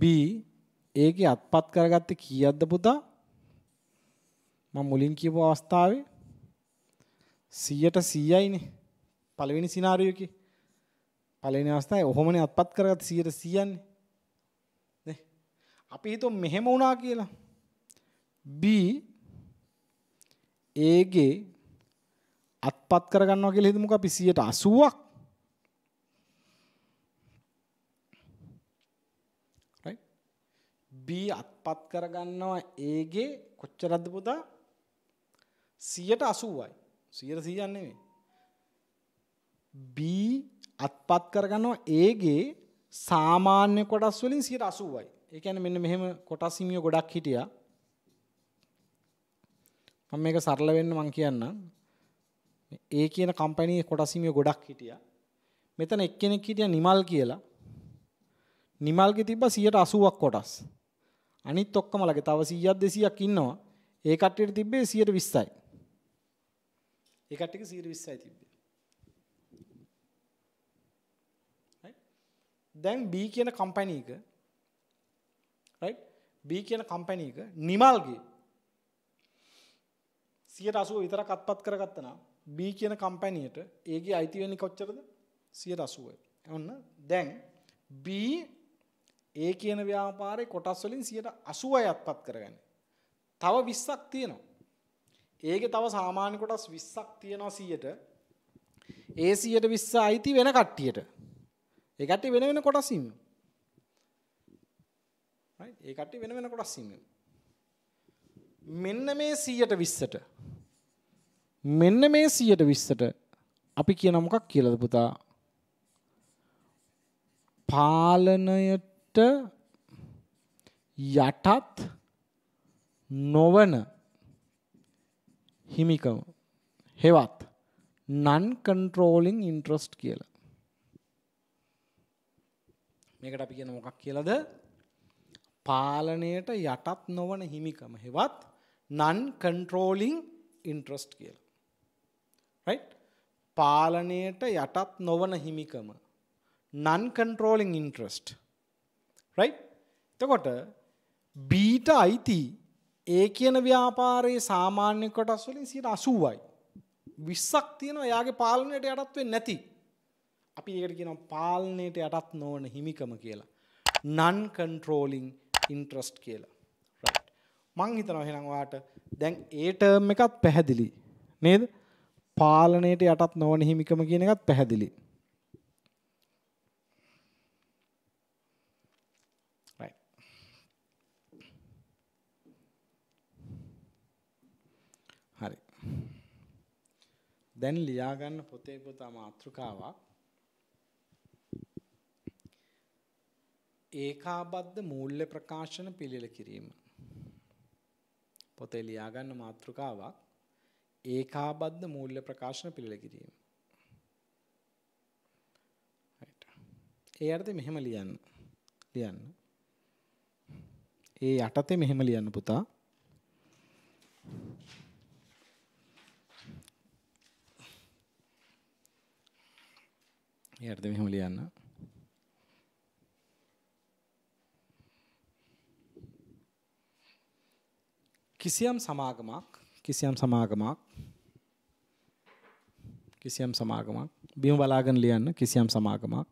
B ඒකේ අත්පත් කරගත්තේ කීයක්ද පුතා? මම මුලින් කියපු අවස්ථාවේ 100ට 100යිනේ පළවෙනි සිනාරියෝ එකේ පළවෙනි අවස්ථාවේ ඔහොමනේ අත්පත් කරගත්ත 100ට 100න්නේ නේ අපි හිතුව මෙහෙම වුණා කියලා B A ගේ අත්පත් කරගන්නවා කියලා හිතමුකෝ අපි 180ක් right B අත්පත් කරගන්නවා A ගේ කොච්චරද පුතා සියට අසුවයි සියට සීයන්නේ B අත්පත් කරගන්නවා ඒගේ සාමාන්‍ය කොටස් වලින් සියට අසුවයි ඒකැන මෙන්න මෙහෙම කොටස් හිමිය ගොඩක් හිටිය මම මේක සරල වෙන්න මං කියන්න ඒ කියන කම්පැනී කොටසිමිය ගොඩක් හිටිය මෙතන එක්කෙනෙක් හිටිය නිමල් කියලා නිමල්ගෙ තිබ්බ 180ක් කොටස් අනිත් ඔක්කොම ලගේ තව 100ක් 200ක් ඉන්නවා ඒ කට්ටියට තිබ්බේ 120යි ඒ කට්ටියක 120යි තිබ්බේ. දැන් B කියන කම්පැනි එක right B කියන කම්පැනි එක නිමල්ගේ 180 විතරක් අත්පත් කරගත්තා නම් B කියන කම්පැනියට ඒගේ අයිති වෙන්නේ කොච්චරද 180යි. ඔන්න දැන් B A කියන ව්‍යාපාරේ කොටස් වලින් 180යි අත්පත් කරගන්නේ. තව 20ක් තියෙනවා. ඒකේ තව සාමාන්‍ය කොටස් 20ක් තියෙනවා 100ට. ඒ 120 අයිති වෙන කට්ටියට. ඒ කට්ටිය වෙන වෙන කොටස් ඉන්න. right? ඒ කට්ටිය වෙන වෙන කොටස් ඉන්න. මෙන්න මේ 120ට මෙන්න මේ 120ට අපි කියන මොකක් කියලාද පුතා? පාලනයට යටත් නොවන හිමිකම හෙවත් නන් කන්ට්‍රෝලිං ඉන්ට්‍රස්ට් කියලා. මේකට අපි කියන මොකක් කියලාද? පාලනයට යටත් නොවන හිමිකම හෙවත් නන් කන්ට්‍රෝලිං ඉන්ට්‍රස්ට් කියලා. රයිට්? පාලනයට යටත් නොවන හිමිකම නන් කන්ට්‍රෝලිං ඉන්ට්‍රස්ට්. රයිට්? එතකොට B ට අයිති ඒ කියන ව්‍යාපාරයේ සාමාන්‍ය කොටස් වලින් 80යි. 20ක් තියෙනවා එයාගේ පාලනයට යටත් වෙන්නේ නැති. අපි ඒකට කියනවා පාලනයට යටත් නොවන හිමිකම කියලා. non controlling interest කියලා. right. මං හිතනවා එහෙනම් ඔයාට දැන් ඒ ටර්ම් එකත් පැහැදිලි. නේද? පාලනයට යටත් නොවන හිමිකම කියන එකත් පැහැදිලි. දැන් ලියාගන්න පොතේ පුතා මාත්‍රකාවක් ඒකාබද්ධ මූල්‍ය ප්‍රකාශන පිළිල කිරීම. පොතේ ලියාගන්න මාතෘකාවක් ඒකාබද්ධ මූල්‍ය ප්‍රකාශන පිළිල කිරීම. ඒ අර්ථේ මෙහෙම ලියන්න. ලියන්න. ඒ යටතේ මෙහෙම ලියන්න පුතා. ඊට මෙහෙම ලියන්න. කිසියම් සමාගමක් කිසියම් සමාගමක් කිසියම් සමාගමක් බිම බලාගෙන ලියන්න කිසියම් සමාගමක්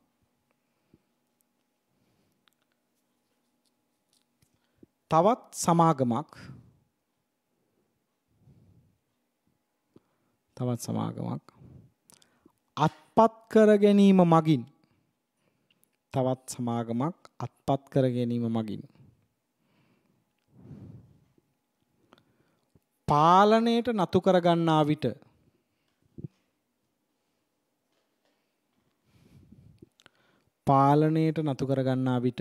තවත් සමාගමක් තවත් සමාගමක් අත්පත් කර ගැනීම මගින් තවත් සමාගමක් අත්පත් කර ගැනීම මගින් පාලනයට නතු කර ගන්නා විට පාලනයට නතු කර ගන්නා විට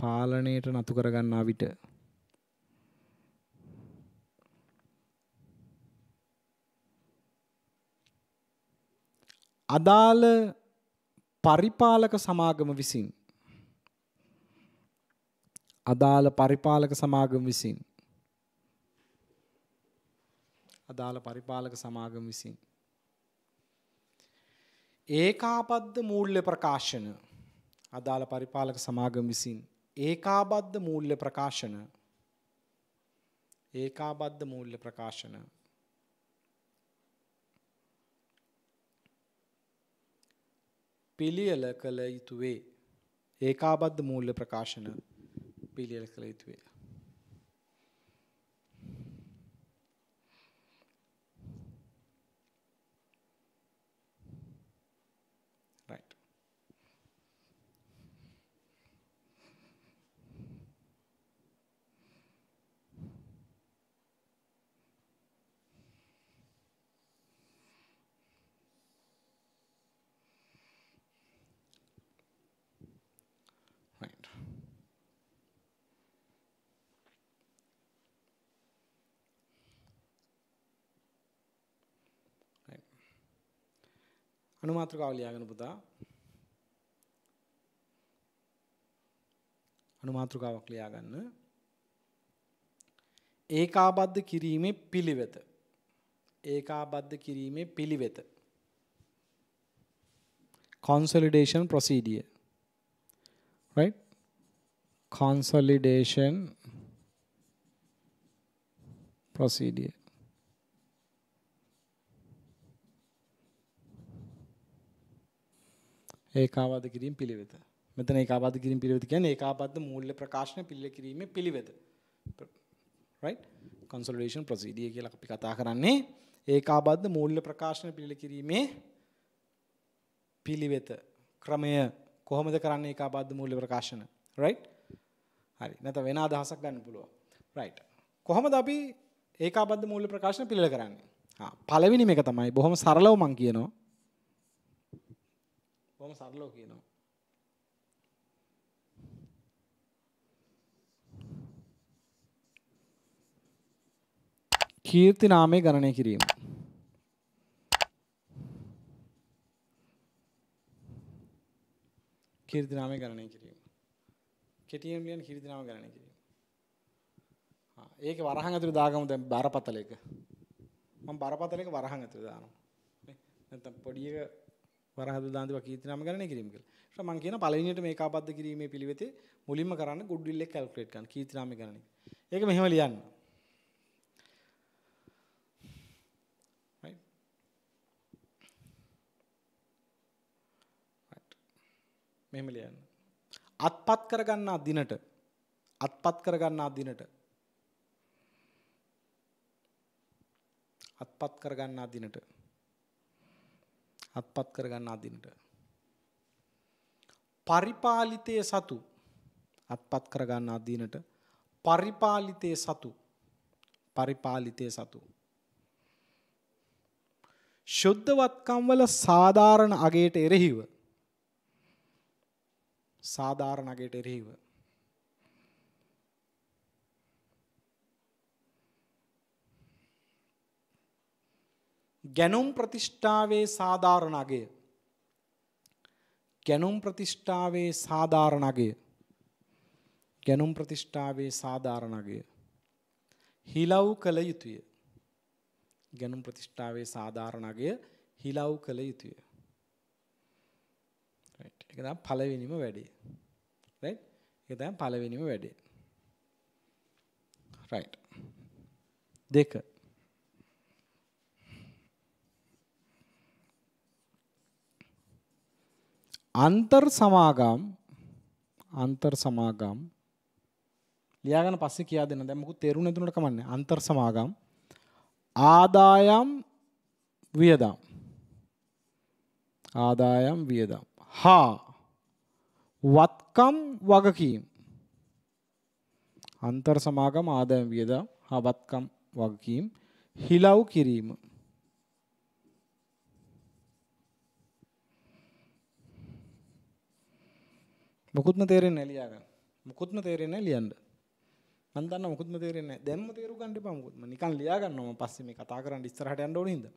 පාලනයට නතු කර ගන්නා විට අදාළ පරිපාලක සමාගම විසින් අදාළ පරිපාලක සමාගම විසින් අදාළ පරිපාලක සමාගම විසින් ඒකාබද්ධ මූල්‍ය ප්‍රකාශන අදාළ පරිපාලක සමාගම විසින් ඒකාබද්ධ මූල්‍ය ප්‍රකාශන ඒකාබද්ධ මූල්‍ය ප්‍රකාශන පිළියෙල කළ යුතුය. ඒකාබද්ධ මූල්‍ය ප්‍රකාශන පිළියෙල කළ යුතුය. අනුමාත්‍රකාව ලියාගෙන පුතා. අනුමාත්‍රකාවක් ලියාගන්න. ඒකාබද්ධ කිරීමේ පිළිවෙත. ඒකාබද්ධ කිරීමේ පිළිවෙත. consolidation procedure. Right? Consolidation procedure. ඒකාවාද කිරීම පිළිවෙත. මෙතන ඒකාවාද කිරීම පිළිවෙත කියන්නේ ඒකාබද්ධ මූල්‍ය ප්‍රකාශන පිළිල කිරීමේ පිළිවෙත. right consolidation procedure කියලා අපි කතා කරන්නේ ඒකාබද්ධ මූල්‍ය ප්‍රකාශන පිළිල කිරීමේ පිළිවෙත ක්‍රමය කොහොමද කරන්නේ ඒකාබද්ධ මූල්‍ය ප්‍රකාශන right හරි නැත්නම් වෙන අදහසක් ගන්න පුළුවන් right කොහොමද අපි ඒකාබද්ධ මූල්‍ය ප්‍රකාශන පිළිල කරන්නේ හා පළවෙනිම එක තමයි බොහොම සරලව මම කියනවා බොහොම සරලව කියනවා. කීර්ති නාමය ගණනය කිරීම. කීර්ති නාමය ගණනය කිරීම. කෙටියෙන් කියන කීර්ති නාම ගණනය කිරීම. ආ ඒක වරහන් ඇතුළේ දාගමු දැන් බරපතල එක. මම බරපතල එක වරහන් ඇතුළේ දානවා. නැත්නම් පොඩි එක වරහද දාන්දිවා කීර්තිනාම ගණනය කිරීම කියලා. ඊට මම කියන පළවෙනියට මේ කාපද්ද කිරීමේ පිළිවෙතේ මුලින්ම කරන්න good will එක calculate කරන්න කීර්තිනාම ගණනය. ඒක මෙහෙම ලියන්න. මෙහෙම ලියන්න. අත්පත් කරගන්නා දිනට අත්පත් කරගන්නා දිනට අත්පත් කරගන්නා දිනට අත්පත් කරගන්න අදිනට. පරිපාලිතය සතු අත්පත් කරගන්න අදීනට පරිපාලිතය සතු පරිපාලිතය සතු. ශුද්ධවත්කම්වල සාධාරණ අගේට එරෙහිව සාධාරණ අගේට එරෙහිව ගැනුම් ප්‍රතිෂ්ඨාවේ සාධාරණ අගය ගැනුම් ප්‍රතිෂ්ඨාවේ සාධාරණ අගය ගැනුම් ප්‍රතිෂ්ඨාවේ සාධාරණ අගය හිලව් කළ යුතුය ගැනුම් ප්‍රතිෂ්ඨාවේ සාධාරණ අගය හිලව් කළ යුතුය රයිට් ඒක තමයි පළවෙනිම වැඩේ රයිට් ඒක තමයි පළවෙනිම වැඩේ රයිට් දෙක අන්තර් සමාගම් අන්තර් සමාගම් ලියාගෙන පස්සේ කියා දෙන්න දැන් මොකද තේරුණ දුන්නට කමන්නේ අන්තර් සමාගම් ආදායම් වියදම් ආදායම් වියදම් හා වත්කම් වගකීම් අන්තර් සමාගම් ආදායම් වියදම් හා වත්කම් වගකීම් හිලව් කිරීම මොකුත්ම තේරෙන්නේ නැහැ ලියා ගන්න. මොකුත්ම තේරෙන්නේ නැහැ ලියන්න. මම දන්නා මොකුත්ම තේරෙන්නේ නැහැ. දැන්ම තේරු ගන්න එපා මොකුත්. මම නිකන් ලියා ගන්නවා මම පස්සේ මේ කතා කරන්න ඉස්සරහට යන්න ඕනේ හින්දා.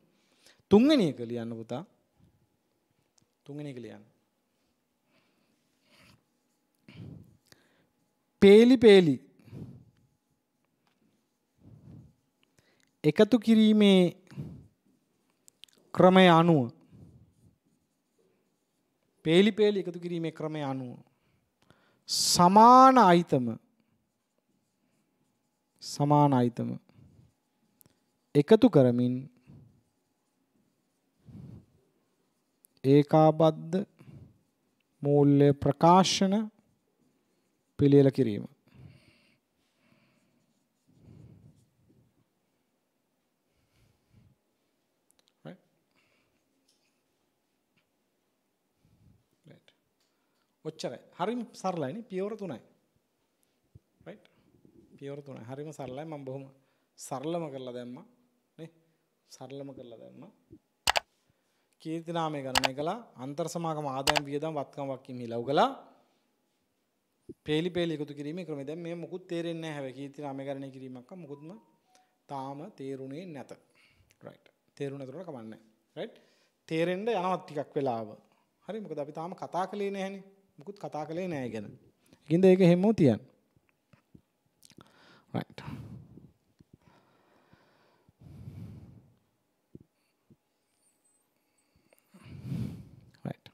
තුන්වෙනි එක ලියන්න පුතා. තුන්වෙනි එක ලියන්න. පේලි පේලි එකතු කිරීමේ ක්‍රමය අනුව පේලි පේලි එකතු කිරීමේ ක්‍රමය අනුව සමාන අයිතම සමාන අයිතම එකතු කරමින් ඒකාබද්ධ මූල්‍ය ප්‍රකාශන පිළියෙල කිරීම ඔච්චරයි. හරිම සරලයිනේ පියවර තුනයි. right? පියවර තුනයි. හරිම සරලයි. මම බොහොම සරලම කරලා දැම්මා. නේ? සරලම කරලා දැම්මා. කීර්ති නාමය ගණනය කළා. අන්තර් සමාගම ආදායම් වියදම් වත්කම් වක්කීම් හිලව් කළා. පේලි පේලි එකතු කිරීමේ ක්‍රමය. දැන් මේ මොකුත් තේරෙන්නේ නැහැ හැබැයි කීර්ති නාමය ගණනය කිරීමක් මොකුත්ම තාම තේරුණේ නැත. right. තේරුණ නැතුවට කමන්නේ. right. තේරෙන්න යනවත් ටිකක් වෙලාව. හරි මොකද අපි තාම කතා කළේ නැහැනේ. මුකුත් කතා කළේ නෑ ගැන. ඉතින්ද ඒක හැමෝ තියන්න. right right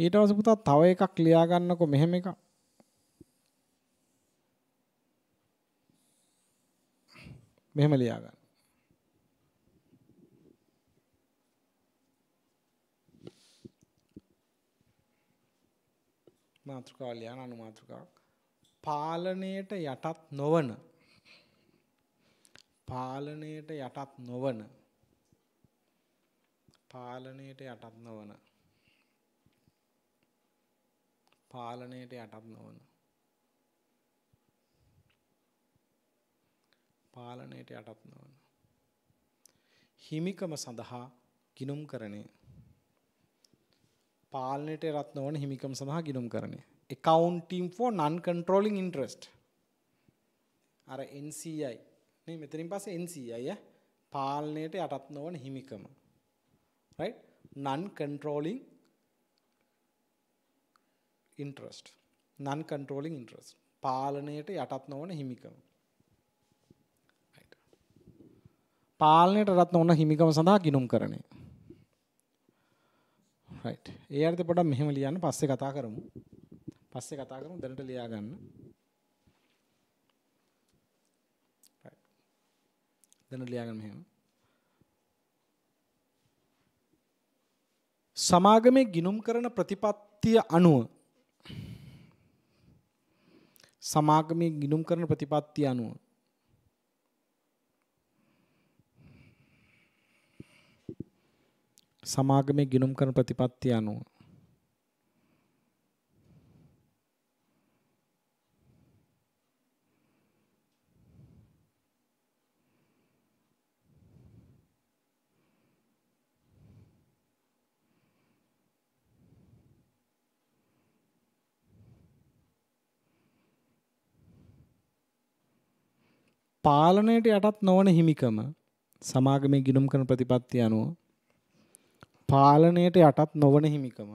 ඊට පස්සේ පුතා තව එකක් ලියා ගන්නකො මෙහෙම එකක් මෙහෙම ලියා ගන්න මාතෘකාව ලියන අනුමාතෘකාවක් පාලනයට යටත් නොවන පාලනයට යටත් නොවන පාලනයට යටත් නොවන පාලනයට යටත් නොවන පාලනයට යටත් නොවන හිමිකම සඳහා ගිනුම් කරන්නේ පාලනයට එරත් නොවන හිමිකම් සඳහා ගිණුම් කරණය. accounting for non controlling interest. අර NCI නේ මෙතනින් පස්සේ NCI ඈ පාලනයට යටත් නොවන හිමිකම. right non controlling interest. non controlling interest. පාලනයට යටත් නොවන හිමිකම. පාලනයට යටත් නොවන හිමිකම සඳහා ගිණුම් කරණය. රයිට්. ඒ අර්ථ පොඩක් මෙහෙම ලියන්න පස්සේ කතා කරමු. පස්සේ කතා කරමු දැනට ලියා ගන්න. රයිට්. දැනට ලියා ගන්න මෙහෙම. සමාගමේ ගිනුම් කරන ප්‍රතිපත්තිය අනුව සමාගමේ ගිනුම් කරන ප්‍රතිපත්තිය අනුව සමාගමේ ගිනුම් කරන ප්‍රතිපත්තිය අනුව පාලනයට යටත් නොවන හිමිකම සමාගමේ ගිනුම් කරන ප්‍රතිපත්තිය අනුව පාලනයට යටත් නොවන හිමිකම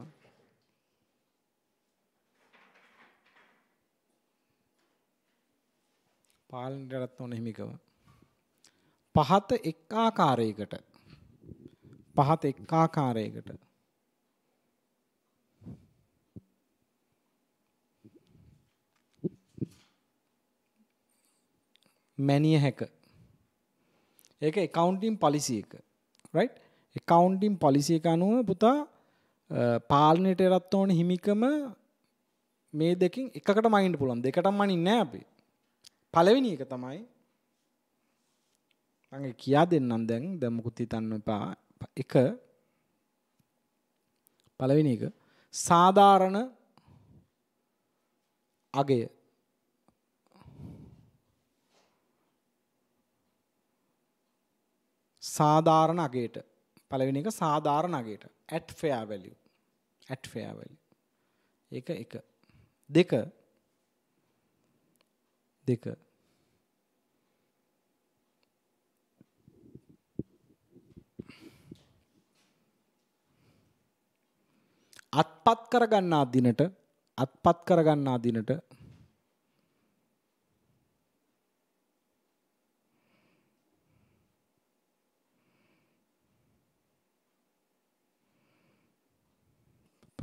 පාලනයට යටත් නොවන හිමිකම පහත එක් ආකාරයකට පහත එක් ආකාරයකට මැනිය හැක ඒක එකකවන්ටින් පලිසි එක රයිට් එකකවන්ටින් පොලිසිය අනුව පුතා පාලනයට එරත් ඕන හිමිකම මේ දෙකින් එකට මයින්ට පුළන් දෙකට මනින්න අපි පලවෙනි එක තමයි මගේ කියා දෙන්නම් දැන් දැමකුත් හිතන්න එපා එක පළවෙනි එක සාධාරණ අගය සාධාරණ අගයට පළවෙනි එක සාධාරණ අගයට at fair value. At fair value. ඒක එක. දෙක දෙක අත්පත් කරගන්නා දිනට අත්පත් කරගන්නා දිනට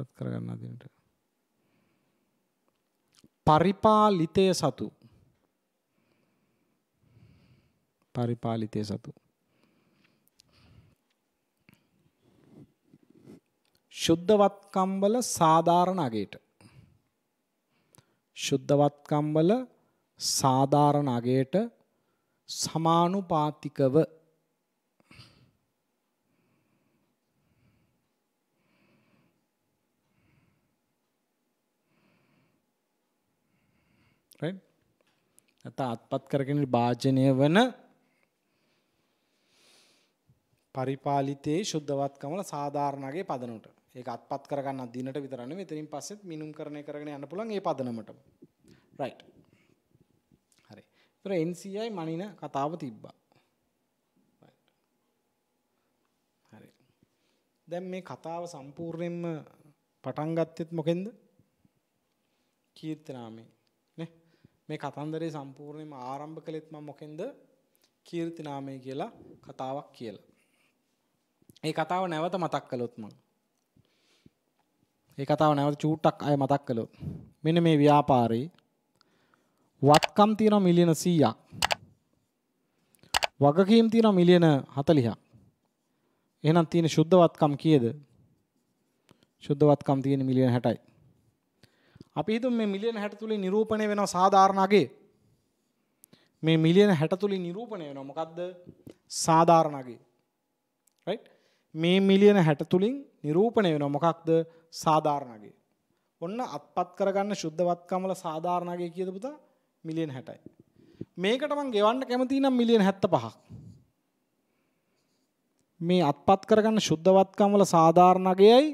යටපත් කරගන්න අදිනට. පරිපාලිතය සතු පරිපාලිතය සතු ශුද්ධවත්කම්බල සාධාරණ අගේට ශුද්ධවත්කම්බල සාධාරණ අගේට සමානුපාතිකව නැත්නම් අත්පත් කරගෙන භාජනය වන පරිපාලිතේ සුද්ධවත්කමල සාධාරණගේ පදනමට. ඒක අත්පත් කරගන්න දිනට විතර නෙමෙයි. එතනින් පස්සෙත් මිනුම් කරණය කරගෙන යන්න පුළුවන් ඒ පදනමටම. right. හරි. ඉතින් NCI මනින කතාව තිබ්බා. හරි. දැන් මේ කතාව සම්පූර්ණයෙන්ම පටන් ගත්තෙත් මොකෙන්ද? කීර්තනාමේ මේ කතන්දරේ සම්පූර්ණයෙන්ම ආරම්භ කළෙත් මම මොකෙන්ද? කීර්ති නාමය කියලා කතාවක් කියලා. මේ කතාව නැවත මතක් කළොත් මම මේ කතාව නැවත චූට්ටක් අය මතක් කළොත් මෙන්න මේ ව්‍යාපාරේ වත්කම් තියෙනවා මිලියන 100ක්. වගකීම් තියෙනවා මිලියන 40ක්. එහෙනම් තියෙන සුද්ධවත්කම් කීයද? සුද්ධවත්කම් තියෙන මිලියන 60යි. අපි හිතමු මේ මිලියන 60 තුලින් නිරූපණය වෙනවා සාධාරණ අගේ. මේ මිලියන 60 තුලින් නිරූපණය වෙනවා මොකද්ද? සාධාරණ අගේ. right? මේ මිලියන 60 තුලින් නිරූපණය වෙනවා මොකක්ද? සාධාරණ අගේ. ඔන්න අත්පත් කරගන්න සුද්ධවත්කමල සාධාරණ අගේ කීයද පුතා? මිලියන 60යි. මේකට මං ගෙවන්න කැමති නම් මිලියන 75ක්. මේ අත්පත් කරගන්න සුද්ධවත්කමල සාධාරණ අගේයි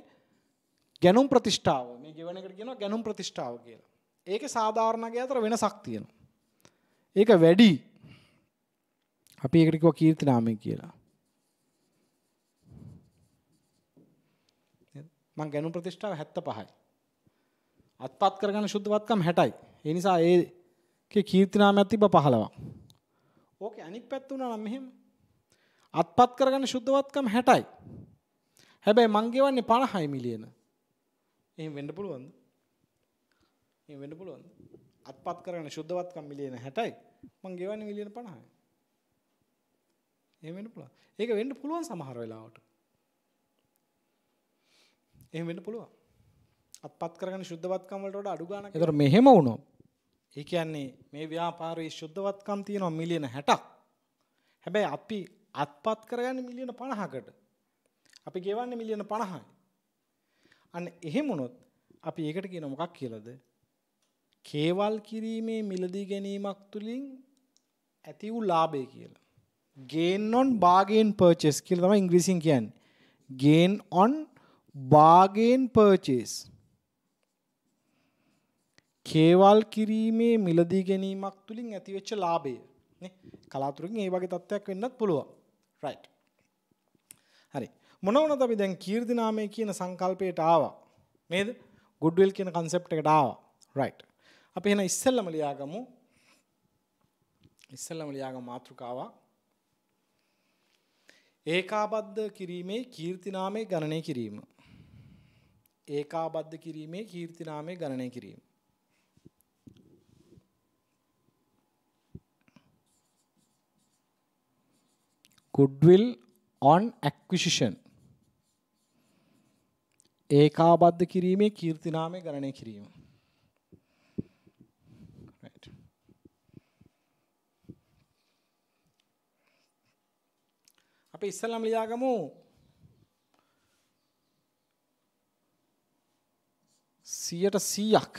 ගැනුම් ප්‍රතිෂ්ඨාව ගෙවන එකට කියනවා ගැනුම් ප්‍රතිෂ්ඨාව කියලා. ඒකේ සාධාරණකයේ අතර වෙනසක් තියෙනවා. ඒක වැඩි. අපි ඒකට කිව්වා කීර්තිනාමය කියලා. මං ගැනුම් ප්‍රතිෂ්ඨාව 75යි. අත්පත් කරගන්න සුද්ධවත්කම් 60යි. ඒ නිසා ඒකේ කීර්තිනාමයක් තිබ්බ 15ක්. ඕකේ අනිත් පැත්ත උනා නම් මෙහෙම අත්පත් කරගන්න සුද්ධවත්කම් 60යි. හැබැයි මං ගෙවන්නේ 50යි මිලියන. එහෙම වෙන්න පුළුවන්ද? එහෙම වෙන්න පුළුවන්ද? අත්පත් කරගෙන සුද්ධවත්කම් මිලියන 60යි. මං ගෙවන්නේ මිලියන 50යි. එහෙම වෙන්න පුළුවන්. ඒක වෙන්න පුළුවන් සමහර වෙලාවට. එහෙම වෙන්න පුළුවන්. අත්පත් කරගෙන සුද්ධවත්කම් වලට වඩා අඩු ගාණක්. ඒතර මෙහෙම වුණොත් ඒ කියන්නේ මේ ව්‍යාපාරයේ සුද්ධවත්කම් තියෙනවා මිලියන 60ක්. හැබැයි අපි අත්පත් කරගන්නේ මිලියන 50කට. අපි ගෙවන්නේ මිලියන 50යි. අන්න එහෙම වුණොත් අපි ඒකට කියන මොකක් කියලාද? කේවල් කිරීමේ මිලදී ගැනීමක් තුලින් ඇති වූ ලාභය කියලා. gain on bargain purchase කියලා තමයි ඉංග්‍රීසියෙන් කියන්නේ. gain on bargain purchase. කේවල් කිරීමේ මිලදී ගැනීමක් තුලින් ඇතිවෙච්ච ලාභය නේ. කලාතුරකින් ඒ වගේ තත්ත්වයක් වෙන්නත් පුළුවන්. right. මොනවනද අපි දැන් කීර්තිනාමය කියන සංකල්පයට ආවා. නේද? goodwill කියන concept එකට ආවා. right. අපි එහෙනම් ඉස්සෙල්ලම ලියාගමු. ඉස්සෙල්ලම ලියාගමු මාතෘකාව. ඒකාබද්ධ කිරීමේ කීර්තිනාමය ගණනය කිරීම. ඒකාබද්ධ කිරීමේ කීර්තිනාමය ගණනය කිරීම. goodwill on acquisition ඒකාබද්ධ කිරීමේ කීර්තිනාමය ගණනය කිරීම. අපි ඉස්සලම් ලියාගමු සියට සීයක්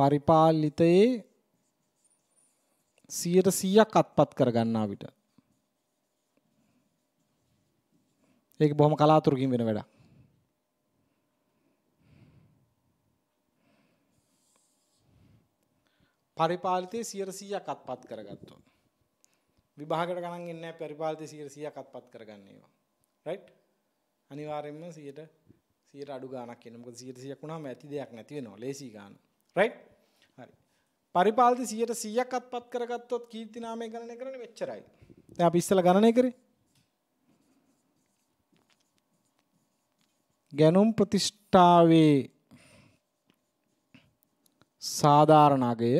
පරිපාලිතයේ සියට සීයක් අත්පත් කරගන්නා විට ඒක බොහොම කලාතුරකින් වෙන වැඩක්. පරිපාලිතයේ 100%ක් අත්පත් කරගත්තොත් විභාගයට ගණන් එන්නේ නැහැ පරිපාලිතයේ 100%ක් අත්පත් කරගන්න ඒවා. රයිට්? අනිවාර්යයෙන්ම 100ට 100ට අඩු ගාණක් එන්න. මොකද 100ට 100ක් වුණාම ඇති දෙයක් නැති වෙනවා. ලේසි ගාන. රයිට්? හරි. පරිපාලිතයේ 100ට 100ක් අත්පත් කරගත්තොත් කීර්තිනාමය ගණනය කරන්නේ මෙච්චරයි. දැන් අපි ඉස්සලා ගණනය කරේ ගැනුම් ප්‍රතිෂ්ඨාවේ සාධාරණ අගය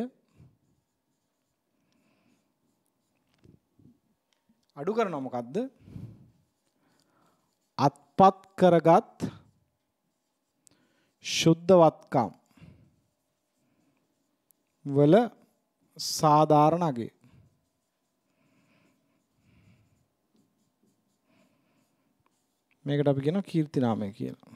අඩු කරනවා මොකද්ද? අත්පත් කරගත් ශුද්ධවත්කම් වල සාධාරණ අගය මේකට අපි කියනවා කීර්ති නාමය කියලා.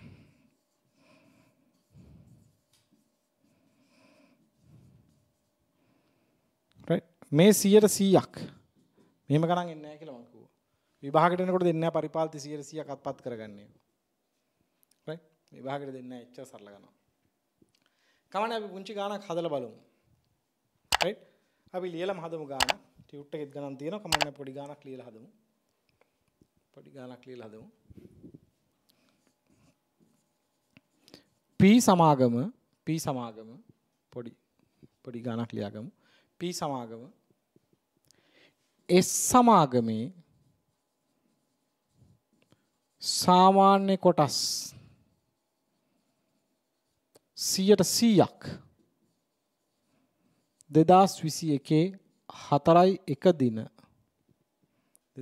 මේ 100%ක් මෙහෙම ගණන් එන්නේ නැහැ කියලා මම කිව්වා. විභාගයට එනකොට දෙන්නේ නැහැ පරිපාලති 100%ක් අත්පත් කරගන්නේ. right? විභාගයට දෙන්නේ නැහැ එච්චර සරල ගණන්. කමන්න අපි පුංචි ගාණක් හදලා බලමු. right? අපි ලියලම හදමු ගාණ. ටියුට් එකෙත් ගණන් තියෙනවා. කමන්න පොඩි ගාණක් ලියලා හදමු. පොඩි ගාණක් ලියලා හදමු. P සමාගම P සමාගම පොඩි පොඩි ගණක් ලියාගමු. P සමාගම S සමාගමේ සාමාන්‍ය කොටස් 100ට 100ක් 2021 හතරයි එක දින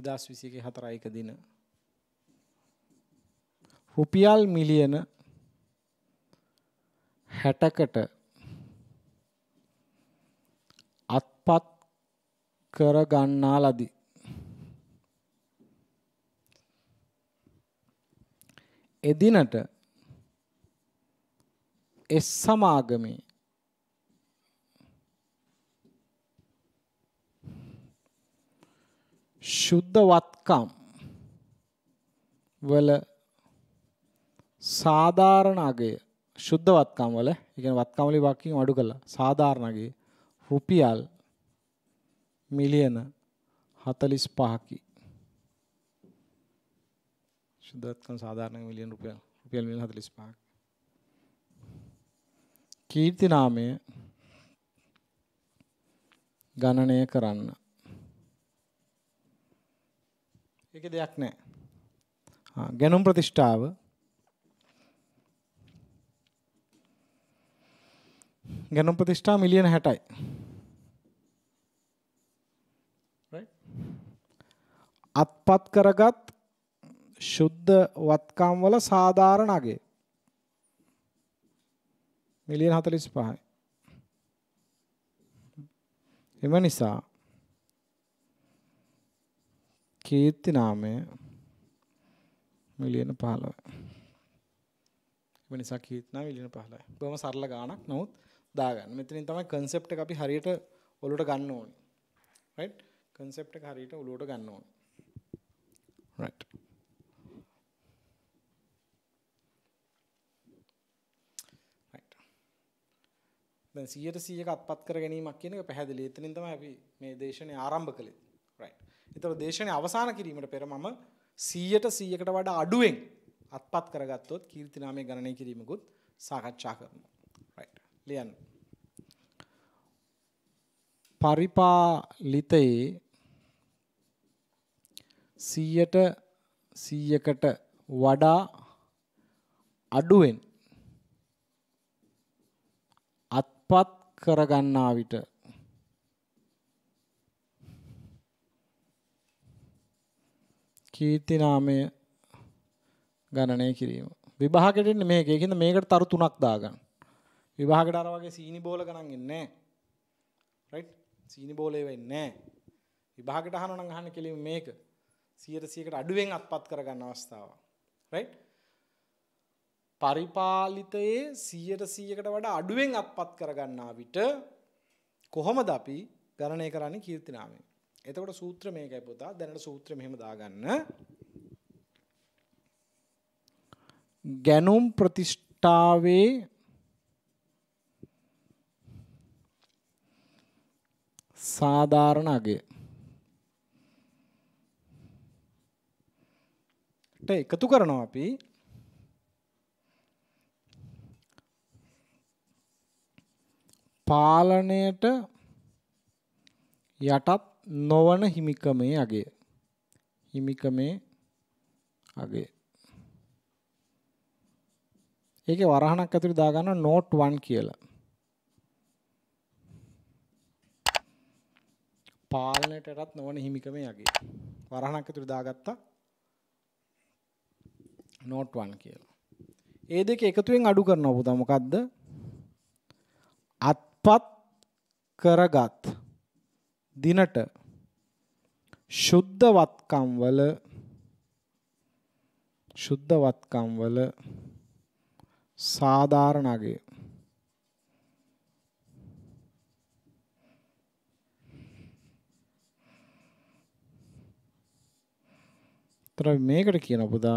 2021 හතරයි එක දින රුපියල් මිලියන 60කට අත්පත් කර ගන්නා ලදී. එදිනට එස් සමාගමේ ශුද්ධ වත්කම් වල සාධාරණ අගය ශුද්ධ වත්කම් වල, ඒ කියන්නේ වත්කම් වල විභාගකින් අඩු කළා. සාධාරණගේ රුපියල් මිලියන 45කි. ශුද්ධ වත්කම් සාධාරණගේ මිලියන රුපියල් රුපියල් මිලියන 45ක්. කීර්ති නාමය ගණනය කරන්න. ඒක දෙයක් නෑ. ගැනුම් ප්‍රතිෂ්ඨාව ගැනුම් ප්‍රතිෂ්ඨා මිලියන 60යි. අත්පත් කරගත් ශුද්ධ වත්කම් වල සාධාරණ අගය මිලියන 45යි. එම නිසා කීර්ති නාමය මිලියන 15. එම නිසා කීර්ති නාමය මිලියන 15යි. බොහොම සරල ගාණක්. නමුත් දාගන්න. මෙතනින් තමයි concept එක අපි හරියට ඔලුවට ගන්න ඕනේ. right? concept එක හරියට ඔලුවට ගන්න ඕනේ. right. දැන් 100ට 100ක අත්පත් කර ගැනීමක් කියන එක පැහැදිලි. එතනින් තමයි අපි මේ දේශනය ආරම්භ කළේ. right. ඒතර දේශනය අවසන් කිරීමට පෙර මම 100ට 100කට වඩා අඩුවෙන් අත්පත් කරගත්තොත් කීර්තිනාමය ගණනය කිරීමකුත් සාකච්ඡා කරනවා. right. ලියන්න. පරිපාලිතයේ 100ට 100කට වඩා අඩුවෙන් අත්පත් කරගන්නා විට කීර්ති නාමය ගණනය කිරීම විභාගයට මේක ඒකින්ද මේකට තරු තුනක් දාගන්න විභාගට අර වගේ සීනි බෝල ගණන් ඉන්නේ නැහැ සීනි බෝලේ වෙන්නේ නැහැ. විභාගෙට අහනවා නම් අහන්න කෙලින් මේක. 100%කට අඩුවෙන් අත්පත් කරගන්න අවස්ථාව. right? පරිපාලිතයේ 100%කට වඩා අඩුවෙන් අත්පත් කරගන්නා විට කොහොමද අපි ගණනය කරන්නේ කීර්තිනාමයෙන්? එතකොට සූත්‍ර මේකයි පුතා. දැනට සූත්‍රය මෙහෙම දාගන්න. ගැනුම් ප්‍රතිෂ්ඨාවේ සාධාරණ අගය. ට එකතු කරනවා අපි පාලනයට යටත් නොවන හිමිකමේ අගය. හිමිකමේ අගය. ඒකේ වරහණක් ඇතුළේ දාගන්න note 1 කියලා. පාලනයටටත් නොවන හිමිකම යගේ. වරහණක් ඇතුළේ දාගත්තා note 1 කියලා. ඒ දෙක එකතුවෙන් අඩු කරනවා පුතා මොකද්ද? අත්පත් කරගත් දිනට ශුද්ධවත්කම් වල ශුද්ධවත්කම් වල සාධාරණ අගය තර මේකට කියන පුදා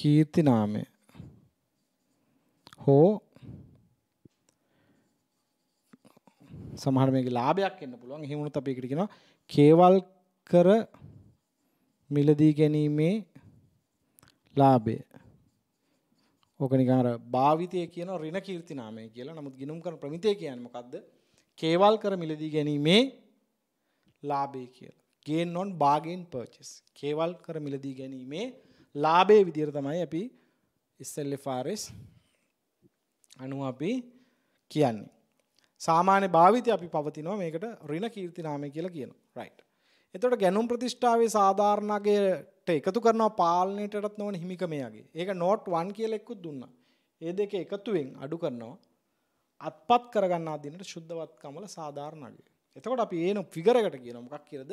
කීර්ති නාමය හෝ සමහර මේක ලාභයක් එන්න පුළුවන් එහෙම වුණත් අපි ඒකට කියනවා කේවල් කර මිලදී ගැනීමේ ලාභය ඕක නිකන් අර භාවිතය කියන ඍණ කීර්ති නාමය කියලා නමුත් ගිනුම් කරන ප්‍රමිතය කියන්නේ මොකද්ද කේවල් කර මිලදී ගැනීමේ ලාභය කියලා. gain on bargain purchase. කේවල් කර මිලදී ගැනීමේ ලාභයේ විදිහට තමයි අපි SLFRS අනුව අපි කියන්නේ. සාමාන්‍ය භාවිතය අපි පවතිනවා මේකට ඍණ කීර්ති නාමය කියලා කියනවා. right. එතකොට ගැනුම් ප්‍රතිෂ්ඨාවේ සාධාරණකයට එකතු කරනවා පාලනයටත් නොවන හිමිකමයාගේ. ඒක note 1 කියලා එක්කුත් දුන්නා. ඒ දෙක එකතුවෙන් අඩු කරනවා. අත්පත් කරගන්නා දිනට සුද්ධවත්කමල සාධාරණ අගය. එතකොට අපි ඒන ෆිගරකට කියන මොකක් කියලාද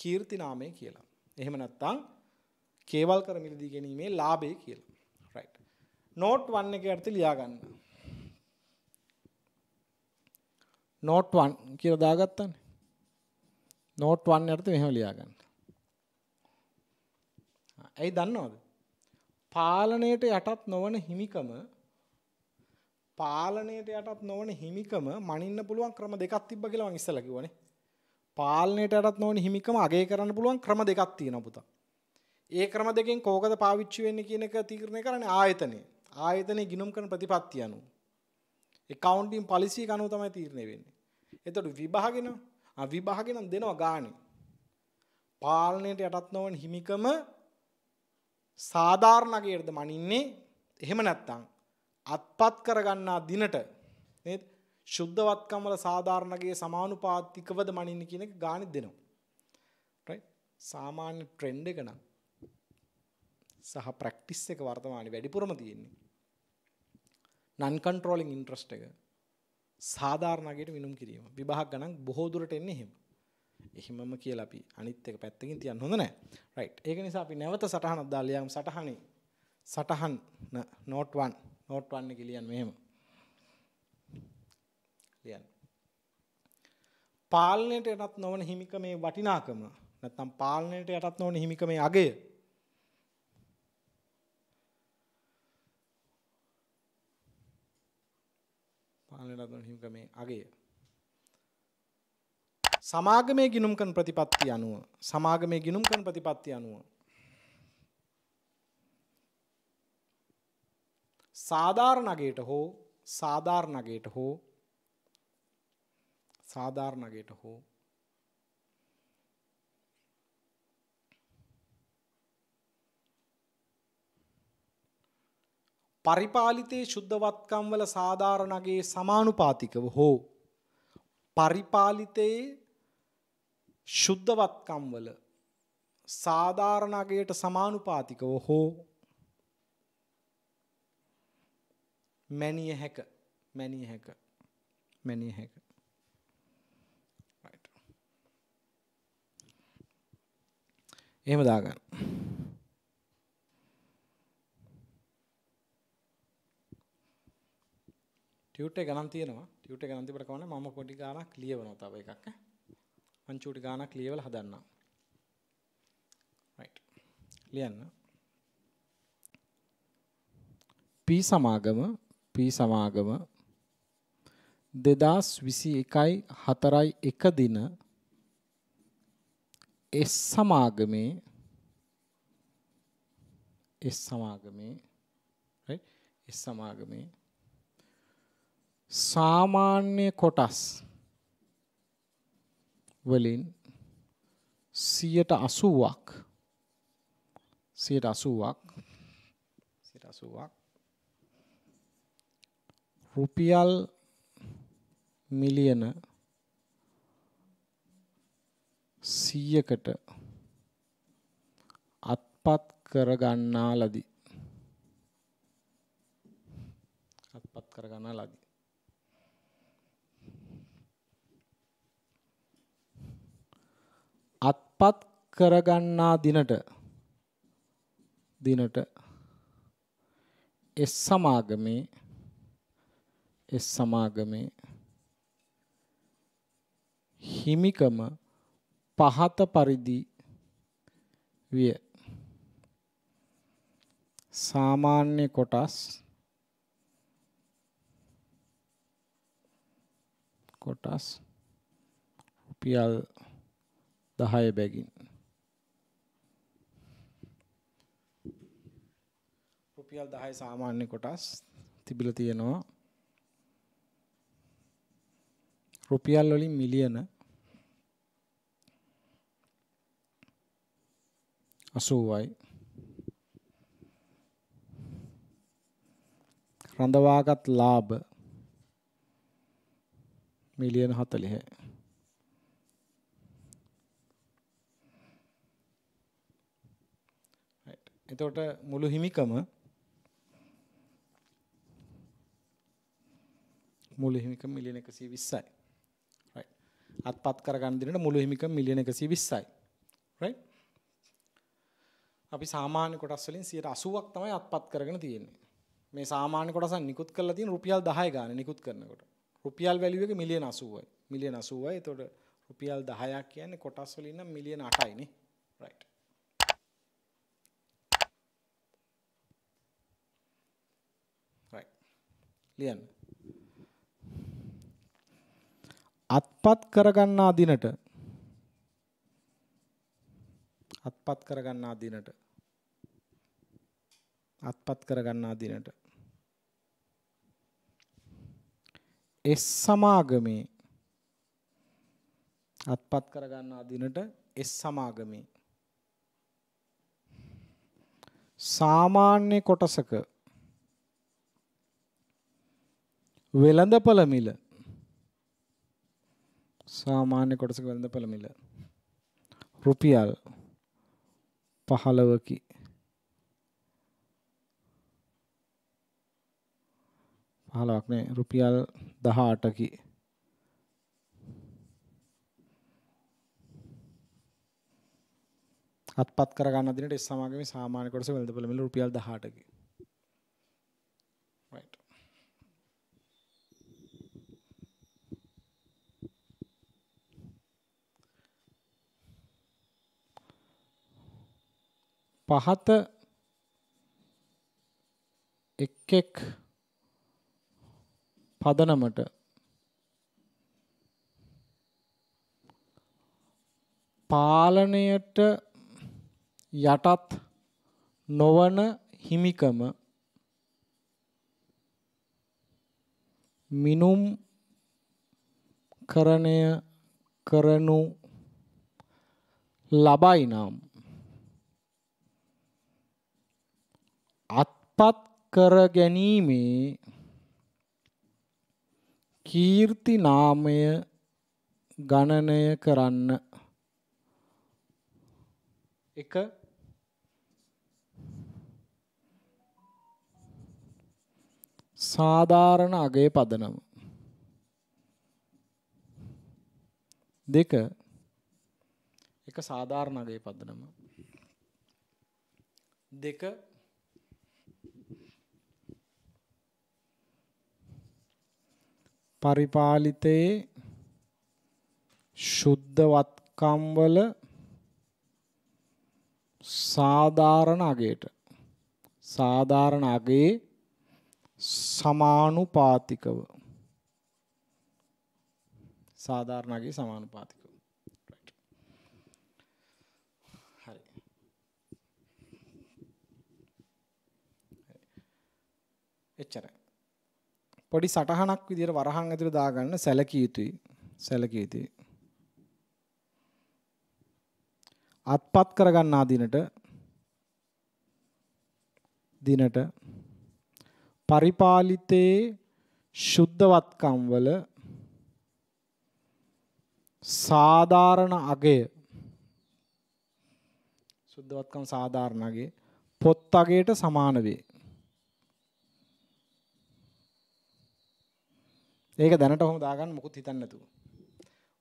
කීර්ති නාමය කියලා. එහෙම නැත්නම් කේවල් කර මිලදී ගැනීමේ ලාභය කියලා. රයිට්. නෝට් 1 එකේ අර්ථය ලියා ගන්න. නෝට් 1 කියලා දාගත්තානේ. නෝට් 1 අර්ථය මෙහෙම ලියා ගන්න. ඇයි දන්නවද? පාලනයට යටත් නොවන හිමිකම පාලනයට යටත් නොවන හිමිකම මනින්න පුළුවන් ක්‍රම දෙකක් තිබ්බ කියලා මම ඉස්සෙල්ලා කිව්වනේ. පාලනයට යටත් නොවන හිමිකම අගය කරන්න පුළුවන් ක්‍රම දෙකක් තියෙනවා පුතා. ඒ ක්‍රම දෙකෙන් කෝකද පාවිච්චි වෙන්නේ කියන එක තීරණය කරන්නේ ආයතනය. ආයතනයේ ගිනුම් කරන ප්‍රතිපත්තිය අනුව. accounting policy එක අනුව තමයි තීරණය වෙන්නේ. එතකොට විභාගෙන ආ විභාගෙන දෙනවා ගානේ. පාලනයට යටත් නොවන හිමිකම සාධාරණ අගයටද මනින්නේ එහෙම නැත්නම් අත්පත් කරගන්නා දිනට නේද? ශුද්ධවත්කම් වල සාධාරණගේ සමානුපාතිකවද මනින්න කියන එක ගාණි දෙනවා. right? සාමාන්‍ය ට්‍රෙන්ඩ් එක නම් සහ ප්‍රැක්ටිස් එක වර්තමානයේ වැඩිපුරම තියෙන්නේ. non controlling interest එක සාධාරණගේට විනුම් කිරීම. විභාග ගණන් බොහෝ දුරට එන්නේ එහෙම. එහෙමම කියලා අපි අනිත් එක පැත්තකින් තියන්න හොඳ නැහැ. right. ඒක නිසා අපි නැවත සටහනක් දාලා යාම් සටහනේ සටහන note 1 නෝට් 1 එකේ ලියන්න මෙහෙම. ලියන්න. පාලනයට යටත් නොවන හිමිකමේ වටිනාකම නැත්නම් පාලනයට යටත් නොවන හිමිකමේ අගය පාලනයට යටත් නොවන හිමිකමේ අගය සමාගමේ ගිනුම් කරන ප්‍රතිපත්තිය අනුව සමාගමේ ගිනුම් කරන ප්‍රතිපත්තිය අනුව සාධාරණගේට හෝ සාධාරණගේට හෝ සාධාරණගේට හෝ පරිපාලිතයේ ශුද්ධවත්කම් වල සාධාරණගේ සමානුපාතිකව හෝ පරිපාලිතයේ ශුද්ධවත්කම් වල සාධාරණගේට සමානුපාතිකව හෝ මැනිය හැක මැනිය හැක මැනිය හැක එහෙම දාගන්න ටියුට් එක ගණන් තියෙනවා ටියුට් එක ගණන් තිබට කවන්නේ මම පොඩි ගානක් ලියවනවා තව එකක් ඈ මං චූටි ගානක් ලියවලා හදන්නම් රයිට් ලියන්න P සමාගම යුරෝපී සමාගම 2021 4යි 1 දින එස් සමාගමේ එස් සමාගමේ right එස් සමාගමේ සාමාන්‍ය කොටස් වලින් 180ක් 180ක් 180ක් රුපියල් මිලියන 100කට අත්පත් කරගන්නා ලදී. අත්පත් කරගන්නා ලදී. අත්පත් කරගන්නා දිනට දිනට එස් සමාගමේ එස් සමාගමේ හිමිකම පහත පරිදි විය. සාමාන්‍ය කොටස් කොටස් රුපියල් 10 බැගින් රුපියල් 10 සාමාන්‍ය කොටස් තිබිලා තියෙනවා රුපියල් වලින් මිලියන 80යි රඳවාගත් ලාභ මිලියන 40 එතකොට මුළු හිමිකම මුළු හිමිකම මිලියන 120යි අත්පත් කරගන්න දිනට මුළු හිමිකම මිලියන 120යි. right? අපි සාමාන්‍ය කොටස් වලින් 80ක් තමයි අත්පත් කරගෙන තියෙන්නේ. මේ සාමාන්‍ය කොටසන් නිකුත් කරලා තියෙන රුපියල් 10 ගානේ නිකුත් කරනකොට. රුපියල් වැලියු එක මිලියන 80යි. මිලියන 80යි. එතකොට රුපියල් 10ක් කියන්නේ කොටස් වලින් නම් මිලියන 8යි නේ. right. right. ලියන්න. අත්පත් කරගන්නා දිනට අත්පත් කරගන්නා දිනට අත්පත් කරගන්නා දිනට එස් සමාගමේ අත්පත් කරගන්නා දිනට එස් සමාගමේ සාමාන්‍ය කොටසක වෙළඳපළ මිල සාමාන්‍ය කොටසක වෙළඳ පළමිල රුපියල් 15කි පහලක් නේ රුපියල් 18කි අත්පත් කර ගන්න දිනට ඒ සමාගමේ සාමාන්‍ය කොටස වෙළඳ පළමිල රුපියල් 18කි පහත එක් එක් පදනමට පාලනයට යටත් නොවන හිමිකම මිනුම් කරණය කරනු ලබයි නම් අත්පත් කර ගැනීමේ කීර්ති නාමය ගණනය කරන්න එක සාධාරණ අගය පදනම දෙක එක සාධාරණ අගය පදනම දෙක පරිපාලිතේ ශුද්ධවත්කම් වල සාධාරණ අගයට සාධාරණ අගයේ සමානුපාතිකව සාධාරණ අගයේ සමානුපාතිකව හරි එච්චරයි පොඩි සටහනක් විදියට වරහන් ඇතුළේ දාගන්න සැලකිය යුතුයි. සැලකිය යුතුයි. අත්පත් කරගන්න ආදිනට දිනට පරිපාලිතේ ශුද්ධවත්කම් වල සාධාරණ අගය සුද්ධවත්කම් සාධාරණ අගය පොත් අගයට සමාන වේ. ඒක දැනට ඔහොම දාගන්න මොකුත් හිතන්න නැතුව.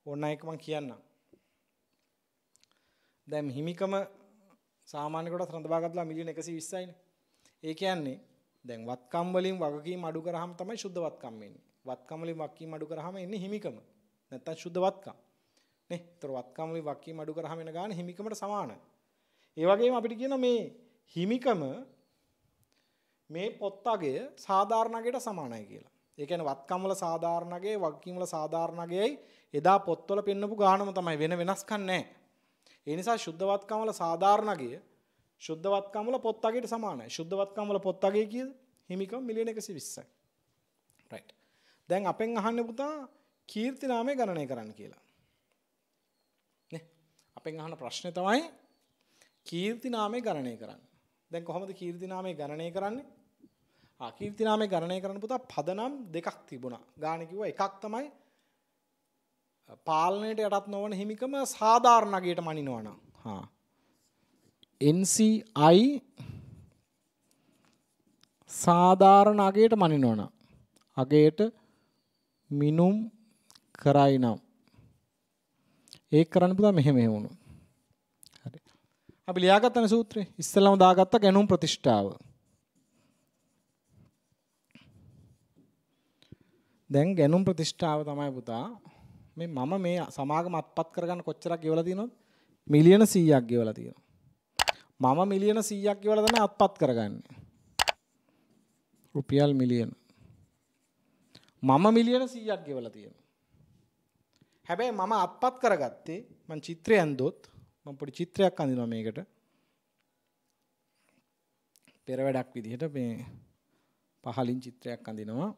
ඕන එක මම කියන්නම්. දැන් හිමිකම සාමාන්‍ය කොටස් රඳවාගත්ලා මිලියන 120යිනේ. ඒ කියන්නේ දැන් වත්කම් වලින් වගකීම් අඩු කරාම තමයි සුද්ධ වත්කම් වෙන්නේ. වත්කම් වලින් වගකීම් අඩු කරාම එන්නේ හිමිකම. නැත්තම් සුද්ධ වත්කම්. නේ? ඒතර වත්කම් වලින් වගකීම් අඩු කරාම එන ගාන හිමිකමට සමානයි. ඒ වගේම අපිට කියන මේ හිමිකම මේ පොත්තගය සාධාරණගයට සමානයි කියලා. ඒ කියන්නේ වත්කම් වල සාධාරණගේ වගකීම් වල සාධාරණගේයි එදා පොත්වල පෙන්නපු ගානම තමයි වෙන වෙනස්කම් නැහැ. ඒ නිසා සුද්ධවත්කම් වල සාධාරණගය සුද්ධවත්කම් වල පොත් අගයට සමානයි. සුද්ධවත්කම් වල පොත් අගය කීයද? හිමිකම් මිලියන 120යි. රයිට්. දැන් අපෙන් අහන්න පුතා කීර්ති නාමය ගණනය කරන්න කියලා. නේ? අපෙන් අහන ප්‍රශ්නේ තමයි කීර්ති නාමය ගණනය කරන්න. දැන් කොහොමද කීර්ති නාමය ගණනය කරන්නේ? කීර්තිනාමය ගණනය කරන පුතා පදනම් දෙකක් තිබුණා. ගාන කිව්වා එකක් තමයි පාලනයට යටත් නොවන හිමිකම සාධාරණගේට මනිනවනම්. හා. NCI සාධාරණ අගේට මනිනවන. අගේට මිනුම් කරයි නම්. ඒ කරන්න පුළා මෙහෙ මෙහෙවුණු. අපි ලියාගත්තන සූත්‍රය ඉස්සලම දාගත්ත ගැනුම් ප්‍රතිෂ්ඨාව. දැන් ගැනුම් ප්‍රතිෂ්ඨාව තමයි පුතා මේ මම මේ සමාගම අත්පත් කරගන්න කොච්චරක් ගෙවලා තියෙනවද මිලියන 100ක් ගෙවලා තියෙනවා මම මිලියන 100ක් ගෙවලා තමයි අත්පත් කරගන්නේ රුපියල් මිලියන මම මිලියන 100ක් ගෙවලා තියෙනවා හැබැයි මම අත්පත් කරගත්තේ මං චිත්‍රය ඇන්දොත් මං පොඩි චිත්‍රයක් අඳිනවා මේකට පෙර වැඩක් විදිහට මේ පහලින් චිත්‍රයක් අඳිනවා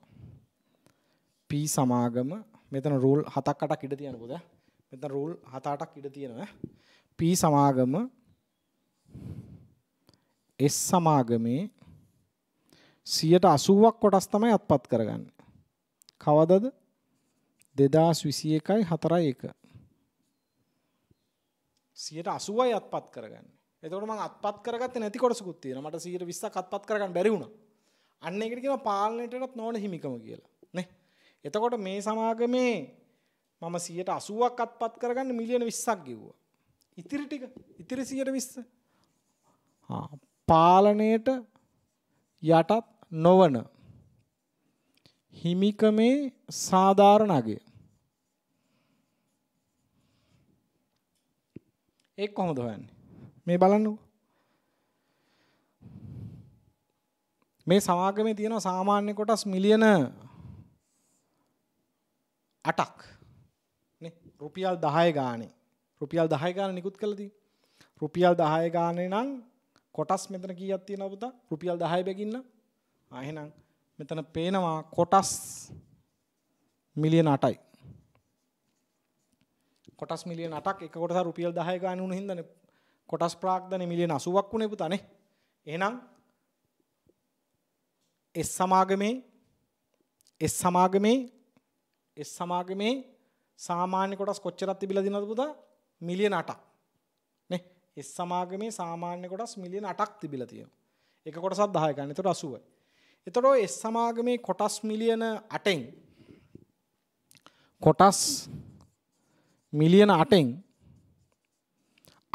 P සමාගම මෙතන රූල් 7ක් 8ක් ඉඩ තියෙන පොද. මෙතන රූල් 7 8ක් ඉඩ තියෙනවා. P සමාගම S සමාගමේ 180ක් කොටස් තමයි අත්පත් කරගන්නේ. කවදද? 2021යි 4යි 1. 180යි අත්පත් කරගන්නේ. එතකොට මම අත්පත් කරගත්තේ නැති කොටසකුත් තියෙනවා. මට 120ක් අත්පත් කරගන්න බැරි වුණා. අන්න ඒකට කියනවා පාලනයටවත් නොවන හිමිකම කියලා. එතකොට මේ සමාගමේ මම 80ක් අත්පත් කරගන්න මිලියන 20ක් ගෙවුවා. ඉතිරි ටික ඉතිරි 120. ආ පාලනයට යටත් නොවන හිමිකමේ සාධාරණ අගය. ඒක කොහොමද හොයන්නේ? මේ බලන්නකෝ. මේ සමාගමේ තියෙන සාමාන්‍ය කොටස් මිලියන අටක් රුපියල් දහය ගානේ රුපියල් දහය ගාන නිකුත් කළදී රුපියල් දහය ගානේ නම් කොටස් මෙතන කීයක් තියෙනවද පුතා රුපියල් 10 බැගින්න ආ එහෙනම් මෙතන පේනවා කොටස් මිලියන 8යි කොටස් මිලියන 8ක් එක කොටස රුපියල් 10 ගානේ වුණ හින්දානේ කොටස් ප්‍රාග්ධනේ මිලියන 80ක් වුණේ පුතානේ එහෙනම් S සමාගමේ S සමාගමේ එස් සමාගමේ සාමාන්‍ය කොටස් කොච්චරක් තිබිලා දිනවද පුතා? මිලියන 8ක්. නේ? එස් සමාගමේ සාමාන්‍ය කොටස් මිලියන 8ක් තිබිලා තියෙනවා. එක කොටසක් 10 ගන්න. එතකොට 80යි. එතකොට ඔය එස් සමාගමේ කොටස් මිලියන 8න් කොටස් මිලියන 8න්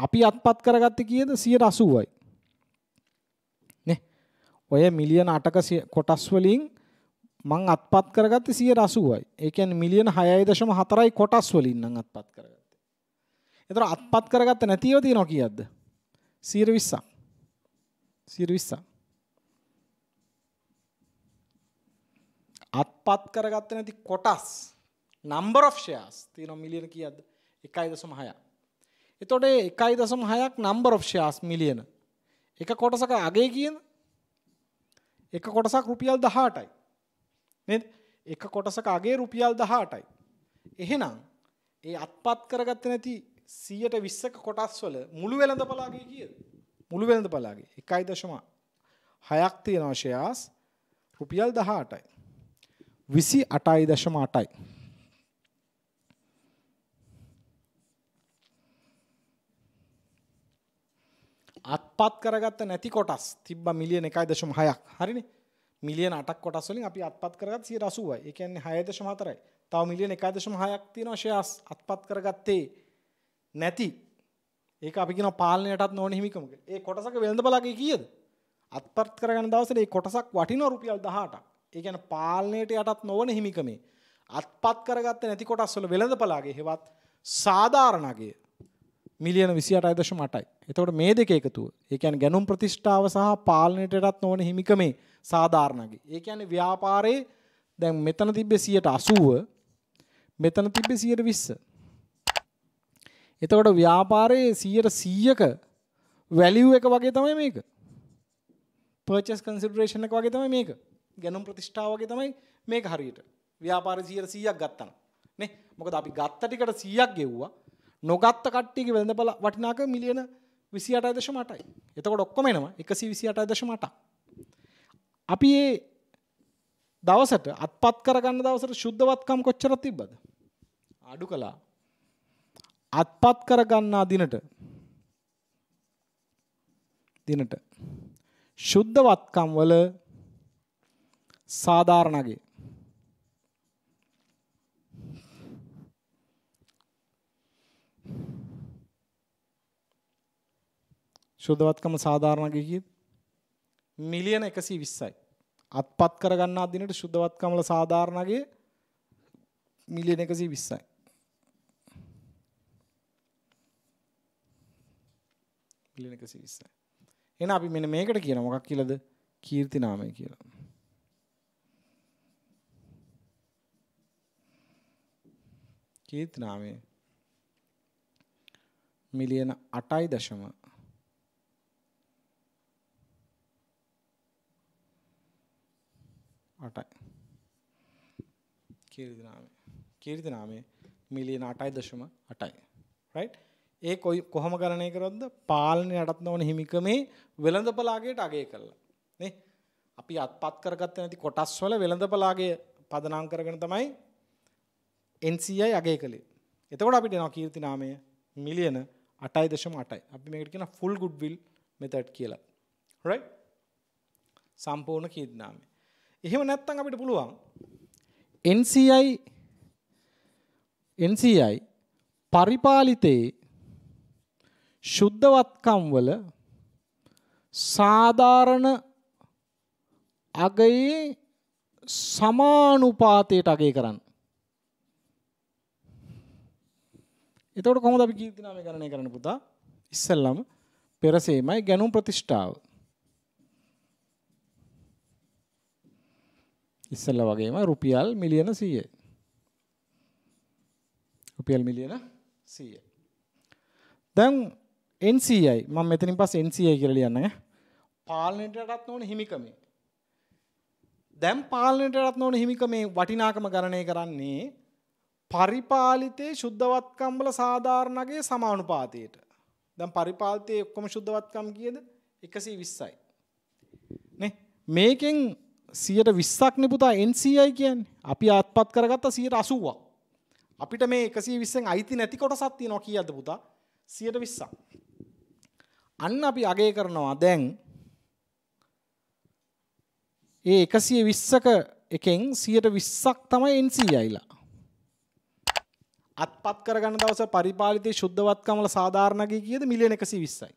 අපි අත්පත් කරගත්තේ කීයද 180යි. නේ? ඔය මිලියන 8ක කොටස් වලින් මං අත්පත් කරගත්තේ 180යි. ඒ කියන්නේ මිලියන 6.4යි කොටස් වලින් නම් අත්පත් කරගත්තේ. ඒතර අත්පත් කරගත්ත නැතිව තියෙනවා කීයක්ද? 120ක්. 120ක්. අත්පත් කරගත්තේ නැති කොටස් number of shares තියෙනවා මිලියන කීයක්ද? 1.6ක්. එතකොට 1.6ක් number of shares මිලියන. එක කොටසක අගේ කියන එක කොටසක් රුපියල් 18යි. නේද? එක කොටසක අගේ රුපියල් 18යි. එහෙනම් ඒ අත්පත් කරගත්තේ නැති 120ක කොටස් වල මුළු වෙළඳ පලාගේ කීයද? මුළු වෙළඳ පලාගේ 1.6ක් තියෙනවා ෂෙයාස් රුපියල් 18යි. 28.8යි. අත්පත් කරගත්ත නැති කොටස් තිබ්බා මිලියන 1.6ක්. හරිනේ? මිලියන අටක් කොටස්වලින් අපි අත්පත් කරගත් සිය රසුව එකන්නේ හයදශම හතරයි තව මිලියන එකදශම හයක් තියෙන ශයස් අත්පත් කරගත්තේ නැති ඒ අපින පාලනයටත් නොන හිමිකමක ඒ කොටසක වෙළඳ බලාගේ කියද අත්පත් කරගන්න දවසට ඒ කොටසක් වටින රුපියල් දහට ඒගැන පාලනයට යටත් නොවන හිමිකමේ අත්පත් කරගත්ත නැති කොටස්වල වෙළඳ පලාගේ හෙවත් සාධාරණගේ මිලියන විසිට අයිදශ මටයි එතවට මේ දෙක එකතුව ඒකැන් ගැනුම් ප්‍රතිෂ්ඨාව සහ පාලනයටත් නොවන හිමිකමේ සාධාරණගේ. ඒ කියන්නේ ව්‍යාපාරයේ දැන් මෙතන තිබ්බේ 80 මෙතන තිබ්බේ 120. එතකොට ව්‍යාපාරයේ 100ක වැලියු එක වගේ තමයි මේක. පර්චස් කන්සිඩරේෂන් එක වගේ තමයි මේක. ගැනුම් ප්‍රතිෂ්ඨාව වගේ තමයි මේක හරියට. ව්‍යාපාර 100ක් ගත්තා නේ. මොකද අපි ගත්ත ටිකට 100ක් ගෙව්වා. නොගත්ත කට්ටියගේ වෙළඳපළ වටිනාකම මිලියන 28.8යි. එතකොට ඔක්කොම එනවා 128.8. අපි ඒ දවසට අත්පත් කරගන්න දවසට ශුද්ධවත්කම් කොච්චර තිබ්බද? අඩු කළා. අත්පත් කරගන්නා දිනට දිනට ශුද්ධවත්කම් වල සාධාරණගේ ශුද්ධවත්කම සාධාරණගේ කියේ මිලියන 120යි. අත්පත් කරගන්නා දිනට සුද්ධවත් කමල සාධාරණගේ මිලියන 120යි. මිලියන 120යි. එහෙනම් අපි මෙන්න මේකට කියන මොකක් කියලාද? කීර්ති නාමය කියලා. කීර්ති නාමය මිලියන 8.1 8යි. කීර්ති නාමය. කීර්ති නාමය මිලියන 8.8යි. right? ඒ කොයි කොහොම ගණනය කරොත්ද පාලනය යටත් නොවන හිමිකමේ වෙළඳපලාගයට අගය කළා. නේ? අපි අත්පත් කරගත්තේ නැති කොටස් වල වෙළඳපලාගය පදනම් කරගෙන තමයි NCI අගය කළේ. එතකොට අපිට එනවා කීර්ති නාමය මිලියන 8.8යි. අපි මේකට කියන full goodwill method කියලා. right? සම්පූර්ණ කීර්ති නාමය. එහෙම නැත්තම් අපිට පුළුවන් NCI NCI පරිපාලිතේ ශුද්ධවත්කම් වල සාධාරණ අගයේ සමානුපාතයට අගය කරන්න. එතකොට කොහොමද අපි කීර්තිනාමය ගණනය කරන්න පුතා? ඉස්සෙල්ලම පෙරසේමයි ගැණුම් ප්‍රතිෂ්ඨාව. ඉස්සල්ල වගේම රුපියල් මිලියන 100. රුපියල් මිලියන 100. දැන් NCI මම මෙතනින් පස්සේ NCI කියලා ලියන්න ඈ. පාර්ලිමේන්තුවටත් ඕන හිමිකමේ. දැන් පාර්ලිමේන්තුවටත් ඕන හිමිකමේ වටිනාකම ගණනය කරන්නේ පරිපාලිතයේ ශුද්ධවත්කම් වල සාධාරණගේ සමානුපාතයට. දැන් පරිපාලිතයේ ඔක්කොම ශුද්ධවත්කම් කීයද? 120යි. නේ මේකෙන් සියට විස්සක් නිපුතා එන්සයි කියන් අපි අත්පත් කරගත්ත සියට අසුවා. අපිට මේ එකසි විස්සෙන් අයිති නැති කොට සත්තිය නො කියද පුතා සියට විස්සා. අන්න අපි අගේ කරනවා දැන් ඒ එකසිය විස්සක එකෙන් සියට විස්සක් තමයි එන්සී අයිලා. අත්පත් කරගන්න දවස පරිපාලිතය ශුද්ධවත්කමල සාධාරණගේ කියද මිලියන එකසි විස්සයි.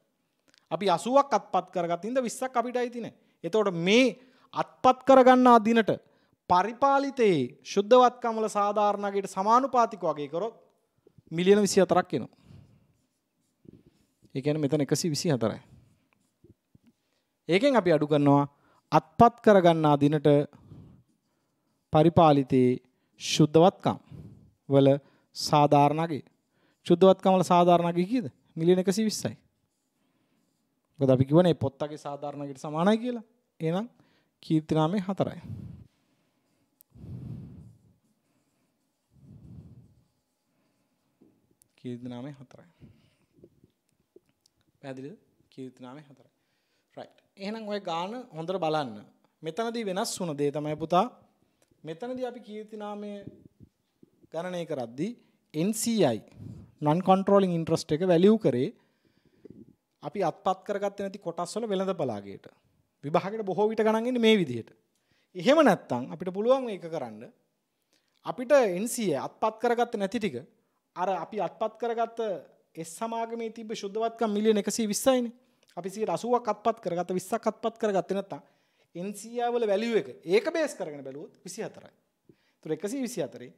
අපි අසුවක් අත්පත් කරගත් ඉද විස්සක් අපිට අයිතින. එතවට මේ අත්පත් කරගන්නා දිනට පරිපාලිතයේ ශුද්ධවත්කමල සාධාරණගේට සමානුපාතික වගේ කරොත් මිලියන විසි අතරක් එනවා. ඒකැන මෙතන එකසි විසි හතරයි. ඒකෙන් අපි අඩු කරනවා අත්පත් කරගන්නා දිනට පරිපාලිතයේ ශුද්ධවත්කම් වල සාධාරණගේ ශුද්ධවත්කමල සාධාරණගේ කියද මිලියන එකසි විස්සයි. ගොද අපි කිවනේ පොත්තගේ සාධාරණගට සමානයි කියලා ඒනම් කීර්තිනාමය හතරයි. කීර්තිනාමය හතරයි. පැදිලිද? කීර්තිනාමය හතරයි. රයිට්. එහෙනම් ඔය ගාන හොඳට බලන්න. මෙතනදී වෙනස් වුණ දේ තමයි පුතා. මෙතනදී අපි කීර්තිනාමය ගණනය කරද්දී NCI non controlling interest එක වැලියු කරේ අපි අත්පත් කරගත්තේ නැති කොටස් වල වෙළඳ බලාගයට. විභාගයට බොහෝ විට ගණන් එන්නේ මේ විදිහට. එහෙම නැත්නම් අපිට පුළුවන් මේක කරන්න අපිට NCA අත්පත් කරගත්තේ නැති ටික අර අපි අත්පත් කරගත්ත S සමාගමේ තිබ්බ සුද්ධවත්කම් මිලියන 120යිනේ. අපි 180ක් අත්පත් කරගත්ත 20ක් අත්පත් කරගත්තේ නැත්නම් NCA වල වැලියු එක ඒක බේස් කරගෙන බැලුවොත් 24යි. ඒතර 124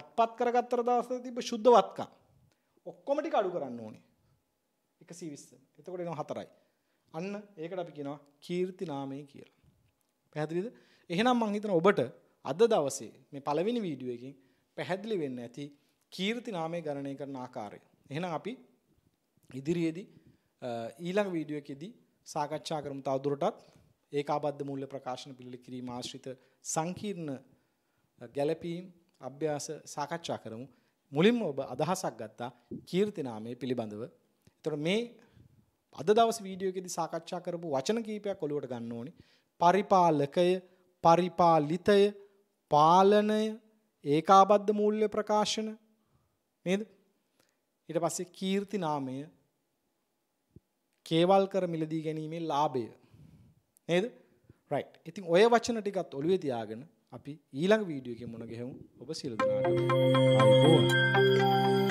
අත්පත් කරගත්තර දවසට තිබ්බ සුද්ධවත්කම් ඔක්කොම ටික අඩු කරන්න ඕනේ. 120. එතකොට එනවා 4යි. අන්න ඒකට අපි කියනවා කීර්ති නාමය කියලා. පැහැදිලිද? එහෙනම් මම හිතන ඔබට අද දවසේ මේ පළවෙනි වීඩියෝ එකෙන් පැහැදිලි වෙන්න ඇති කීර්ති නාමය ගණනය කරන ආකාරය. එහෙනම් අපි ඉදිරියේදී ඊළඟ වීඩියෝ එකේදී සාකච්ඡා කරමු තවදුරටත් ඒකාබද්ධ මූල්‍ය ප්‍රකාශන පිළිලි කිරීම ආශ්‍රිත සංකීර්ණ ගැළපීම් අභ්‍යාස සාකච්ඡා කරමු. මුලින්ම ඔබ අදහසක් ගත්තා කීර්ති නාමය පිළිබඳව. එතකොට මේ අද දවස් වීඩියෝකෙදි සාකච්ඡා කරපු වචන කීපයක් ඔලුවට ගන්න ඕනි. පරිපාලකය, පරිපාලිතය, පාලනය, ඒකාබද්ධ මූල්‍ය ප්‍රකාශන නේද? ඊට පස්සේ කීර්ති නාමය කේවල් කර මිලදී ගැනීමේ ලාභය. නේද? රයිට්. ඉතින් ඔය වචන ටිකත් ඔළුවේ තියාගෙන අපි ඊළඟ වීඩියෝ එකේ මුණ ගැහෙමු. ඔබ සියලු දෙනාට ආයුබෝවන්.